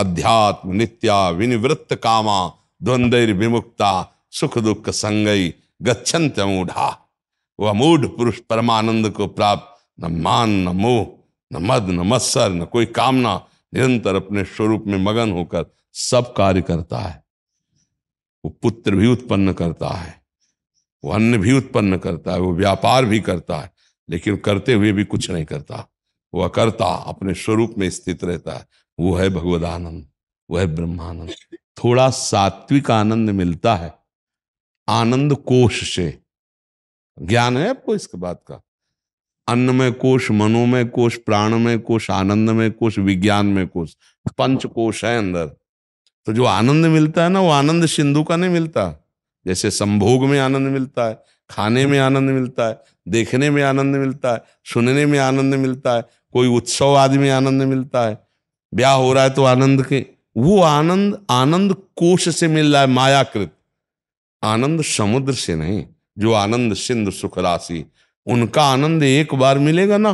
अध्यात्म नित्या विनिवृत्त कामा द्वंद्व विमुक्ता सुख दुख संगई गच्छंत अमूढ़ा वह अमूढ़ पुरुष परमानंद को प्राप्त न मान न मोह न मद न मत्सर न कोई कामना निरंतर अपने स्वरूप में मगन होकर सब कार्य करता है वो पुत्र भी उत्पन्न करता है वो अन्न भी उत्पन्न करता है वो व्यापार भी करता है लेकिन करते हुए भी कुछ नहीं करता वह करता अपने स्वरूप में स्थित रहता है वो है भगवदानंद वह है ब्रह्मानंद थोड़ा सात्विक आनंद मिलता है आनंद कोश से ज्ञान है आपको इसके बात का अन्न में कोश में कोश में कोश आनंद में कोश विज्ञान में कोश पंच कोश है अंदर तो जो आनंद मिलता है ना वो आनंद सिंधु का नहीं मिलता जैसे संभोग में आनंद मिलता है खाने में आनंद मिलता है देखने में आनंद मिलता है सुनने में आनंद मिलता है कोई उत्सव आदि में आनंद मिलता है ब्याह हो रहा है तो आनंद के वो आनंद आनंद कोश से मिल रहा है मायाकृत आनंद समुद्र से नहीं जो आनंद सिंधु सुख राशि उनका आनंद एक बार मिलेगा ना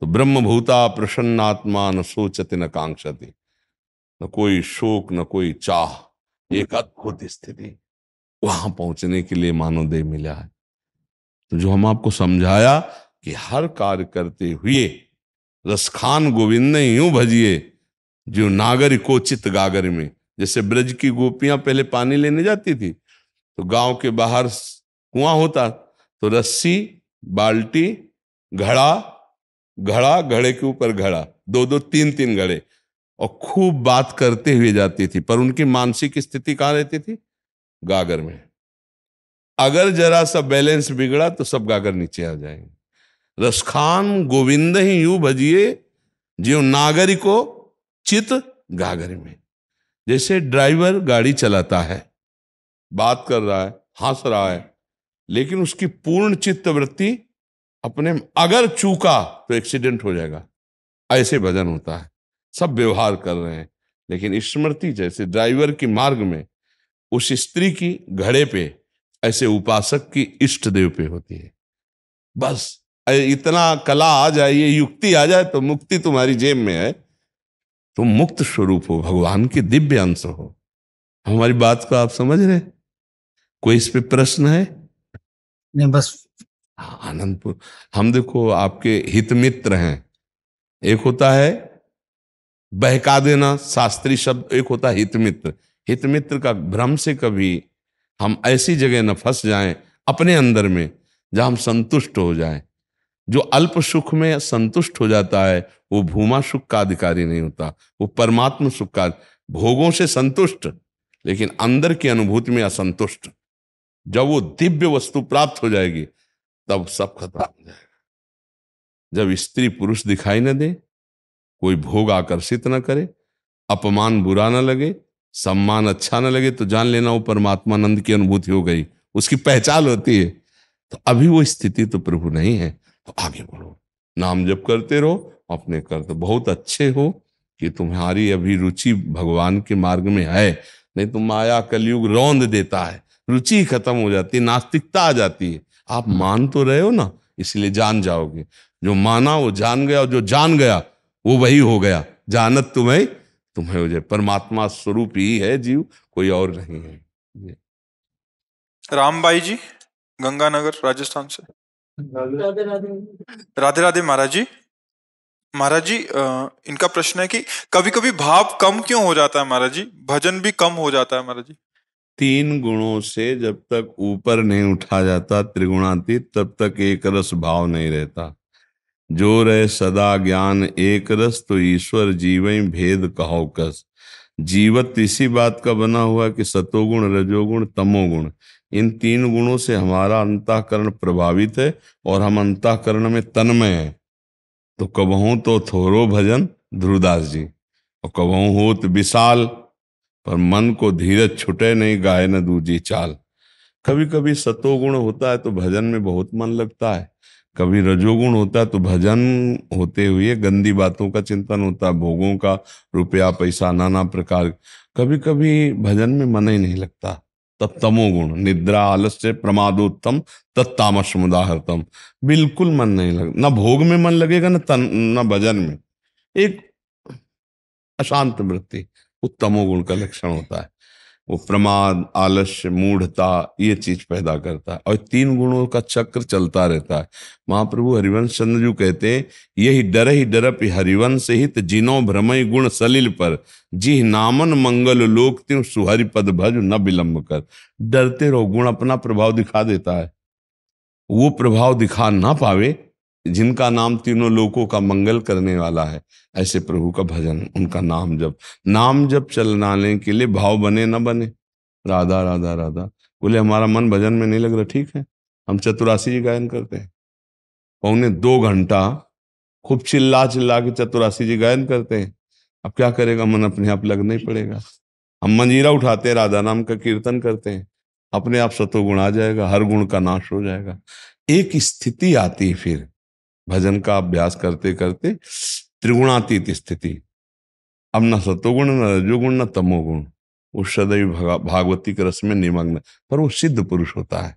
तो ब्रह्म भूता प्रसन्न आत्मा न सोचते न कांक्षते न कोई शोक न कोई चाह एक अद्भुत स्थिति वहां पहुंचने के लिए मानोदय मिला है तो जो हम आपको समझाया कि हर कार्य करते हुए रसखान गोविंद ने यूं भजिए जो नागर चित गागर में जैसे ब्रज की गोपियां पहले पानी लेने जाती थी तो गांव के बाहर कुआं होता तो रस्सी बाल्टी घड़ा घड़ा घड़े के ऊपर घड़ा दो दो तीन तीन घड़े और खूब बात करते हुए जाती थी पर उनकी मानसिक स्थिति कहाँ रहती थी गागर में अगर जरा सा बैलेंस बिगड़ा तो सब गागर नीचे आ जाएंगे रसखान गोविंद ही यू भजिए जीव नागरिको चित गागर में जैसे ड्राइवर गाड़ी चलाता है बात कर रहा है हंस रहा है लेकिन उसकी पूर्ण चित्त वृत्ति अपने अगर चूका तो एक्सीडेंट हो जाएगा ऐसे भजन होता है सब व्यवहार कर रहे हैं लेकिन स्मृति जैसे ड्राइवर की मार्ग में उस स्त्री की घड़े पे ऐसे उपासक की इष्ट देव पे होती है बस इतना कला आ जाए ये युक्ति आ जाए तो मुक्ति तुम्हारी जेब में है तुम मुक्त स्वरूप हो भगवान के दिव्य अंश हो हमारी बात को आप समझ रहे कोई इस पे प्रश्न है नहीं बस हाँ, आनंदपुर हम देखो आपके हित मित्र हैं एक होता है बहका देना शास्त्री शब्द एक होता है हित मित्र हित मित्र का भ्रम से कभी हम ऐसी जगह न फंस जाएं अपने अंदर में जहां हम संतुष्ट हो जाएं जो अल्प सुख में संतुष्ट हो जाता है वो भूमा सुख का अधिकारी नहीं होता वो परमात्म सुख का भोगों से संतुष्ट लेकिन अंदर की अनुभूति में असंतुष्ट जब वो दिव्य वस्तु प्राप्त हो जाएगी तब सब खत्म हो जाएगा जब स्त्री पुरुष दिखाई न दे कोई भोग आकर्षित न करे अपमान बुरा न लगे सम्मान अच्छा न लगे तो जान लेना वो परमात्मानंद की अनुभूति हो गई उसकी पहचान होती है तो अभी वो स्थिति तो प्रभु नहीं है तो आगे बढ़ो नाम जप करते रहो अपने कर तो बहुत अच्छे हो कि तुम्हारी अभी रुचि भगवान के मार्ग में है नहीं तो माया कलयुग रौंद देता है रुचि खत्म हो जाती है नास्तिकता आ जाती है आप हम्म। मान तो रहे हो ना इसलिए जान जाओगे जो माना वो जान गया और जो जान गया वो वही हो गया जानत तुम्हें तुम्हें हो जाए परमात्मा स्वरूप ही है जीव कोई और नहीं है राम भाई जी गंगानगर राजस्थान से राधे राधे राधे राधे महाराज जी महाराज जी इनका प्रश्न है कि कभी कभी भाव कम क्यों हो जाता है महाराज जी भजन भी कम हो जाता है महाराज जी तीन गुणों से जब तक ऊपर नहीं उठा जाता त्रिगुणातीत तब तक एक रस भाव नहीं रहता जो रहे सदा ज्ञान एक रस तो ईश्वर जीव भेद कहो कस जीवत इसी बात का बना हुआ कि सतोगुण रजोगुण तमोगुण इन तीन गुणों से हमारा अंतःकरण प्रभावित है और हम अंतःकरण में तन्मय है तो कबहू तो थोरो भजन ध्रुवदास जी और कबहू हो तो विशाल पर मन को धीरज छुटे नहीं गाय न दूजी चाल कभी कभी सतोगुण होता है तो भजन में बहुत मन लगता है कभी रजोगुण होता तो भजन होते हुए गंदी बातों का चिंतन होता भोगों का रुपया पैसा नाना प्रकार कभी कभी भजन में मन ही नहीं लगता तब तमोगुण निद्रा आलस्य प्रमादोत्तम तत्तामस मुदाहरतम बिल्कुल मन नहीं लग ना भोग में मन लगेगा ना तन ना भजन में एक अशांत वृत्ति वो तमोगुण का लक्षण होता है वो प्रमाद आलस्य मूढ़ता ये चीज पैदा करता है और तीन गुणों का चक्र चलता रहता है महाप्रभु हरिवंश चंद्र जी कहते हैं यही डर ही डरप हरिवंश हित जिनो भ्रमय गुण सलिल पर जिह नामन मंगल लोक त्यों सुहरि पद भज न विलंब कर डरते रहो गुण अपना प्रभाव दिखा देता है वो प्रभाव दिखा ना पावे जिनका नाम तीनों लोकों का मंगल करने वाला है ऐसे प्रभु का भजन उनका नाम जब नाम जब चलनाने के लिए भाव बने ना बने राधा राधा राधा बोले हमारा मन भजन में नहीं लग रहा ठीक है हम चतुरासी जी गायन करते हैं पौने दो घंटा खूब चिल्ला चिल्ला के चतुरासी जी गायन करते हैं अब क्या करेगा मन अपने आप लग नहीं पड़ेगा हम मंजीरा उठाते हैं राधा नाम का कीर्तन करते हैं अपने आप सतोगुण आ जाएगा हर गुण का नाश हो जाएगा एक स्थिति आती है फिर भजन का अभ्यास करते करते त्रिगुणातीत स्थिति अब न सतोगुण न रजोगुण न तमोगुण वो सदैव भागवती के रस में निमग्न पर वो सिद्ध पुरुष होता है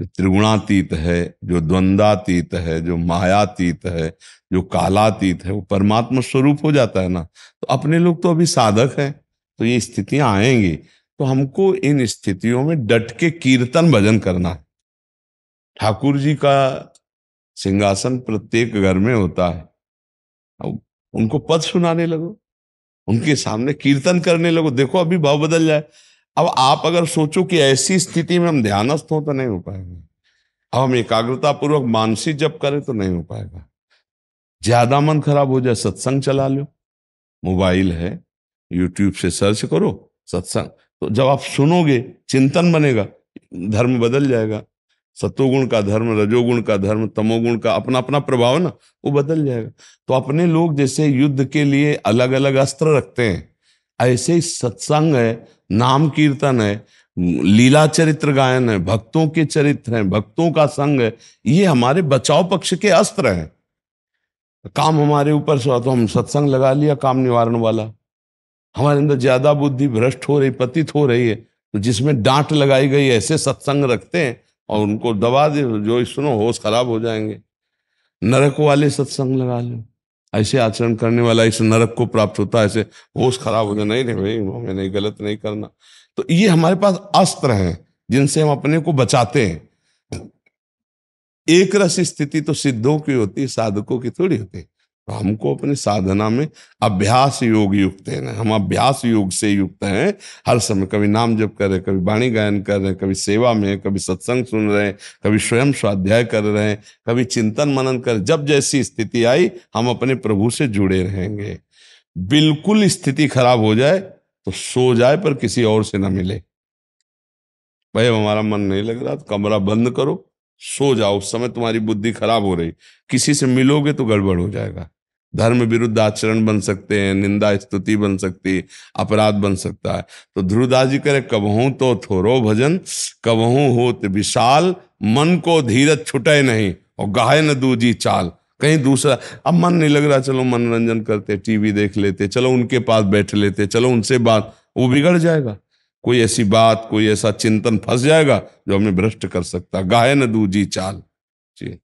जो त्रिगुणातीत है जो द्वंद्वातीत है जो मायातीत है जो कालातीत है वो परमात्मा स्वरूप हो जाता है ना तो अपने लोग तो अभी साधक हैं तो ये स्थितियां आएंगी तो हमको इन स्थितियों में डट के कीर्तन भजन करना है ठाकुर जी का सिंहासन प्रत्येक घर में होता है अब उनको पद सुनाने लगो उनके सामने कीर्तन करने लगो देखो अभी भाव बदल जाए अब आप अगर सोचो कि ऐसी स्थिति में हम ध्यानस्थ हो तो नहीं हो पाएगा अब हम एकाग्रता पूर्वक मानसिक जब करें तो नहीं हो पाएगा ज्यादा मन खराब हो जाए सत्संग चला लो मोबाइल है यूट्यूब से सर्च करो सत्संग तो जब आप सुनोगे चिंतन बनेगा धर्म बदल जाएगा सत्वगुण का धर्म रजोगुण का धर्म तमोगुण का अपना अपना प्रभाव ना वो बदल जाएगा तो अपने लोग जैसे युद्ध के लिए अलग अलग अस्त्र रखते हैं ऐसे ही सत्संग है नाम कीर्तन है लीला चरित्र गायन है भक्तों के चरित्र हैं भक्तों का संग है ये हमारे बचाव पक्ष के अस्त्र हैं काम हमारे ऊपर से तो हम सत्संग लगा लिया काम निवारण वाला हमारे अंदर ज्यादा बुद्धि भ्रष्ट हो रही पतित हो रही है तो जिसमें डांट लगाई गई ऐसे सत्संग रखते हैं और उनको दबा दे जो सुनो होश खराब हो जाएंगे नरक वाले सत्संग लगा लो ऐसे आचरण करने वाला इस नरक को प्राप्त होता है ऐसे होश खराब हो जाए नहीं नहीं भाई हमें नहीं गलत नहीं करना तो ये हमारे पास अस्त्र हैं जिनसे हम अपने को बचाते हैं एक रस स्थिति तो सिद्धों की होती साधकों की थोड़ी होती तो हमको अपने साधना में अभ्यास योग युक्त है हम अभ्यास योग से युक्त हैं हर समय कभी नाम जप कर रहे कभी वाणी गायन कर रहे कभी सेवा में कभी सत्संग सुन रहे हैं कभी स्वयं स्वाध्याय कर रहे हैं कभी चिंतन मनन कर जब जैसी स्थिति आई हम अपने प्रभु से जुड़े रहेंगे बिल्कुल स्थिति खराब हो जाए तो सो जाए पर किसी और से ना मिले भाई हमारा मन नहीं लग रहा तो कमरा बंद करो सो जाओ उस समय तुम्हारी बुद्धि खराब हो रही किसी से मिलोगे तो गड़बड़ हो जाएगा धर्म विरुद्ध आचरण बन सकते हैं निंदा स्तुति बन सकती अपराध बन सकता है तो ध्रुवदास जी करे कबहू तो थोरो भजन कबहू तो विशाल मन को धीरज छुटे नहीं और गाय न दूजी चाल कहीं दूसरा अब मन नहीं लग रहा चलो मनोरंजन करते टीवी देख लेते चलो उनके पास बैठ लेते चलो उनसे बात वो बिगड़ जाएगा कोई ऐसी बात कोई ऐसा चिंतन फंस जाएगा जो हमें भ्रष्ट कर सकता गाय न दूजी चाल जी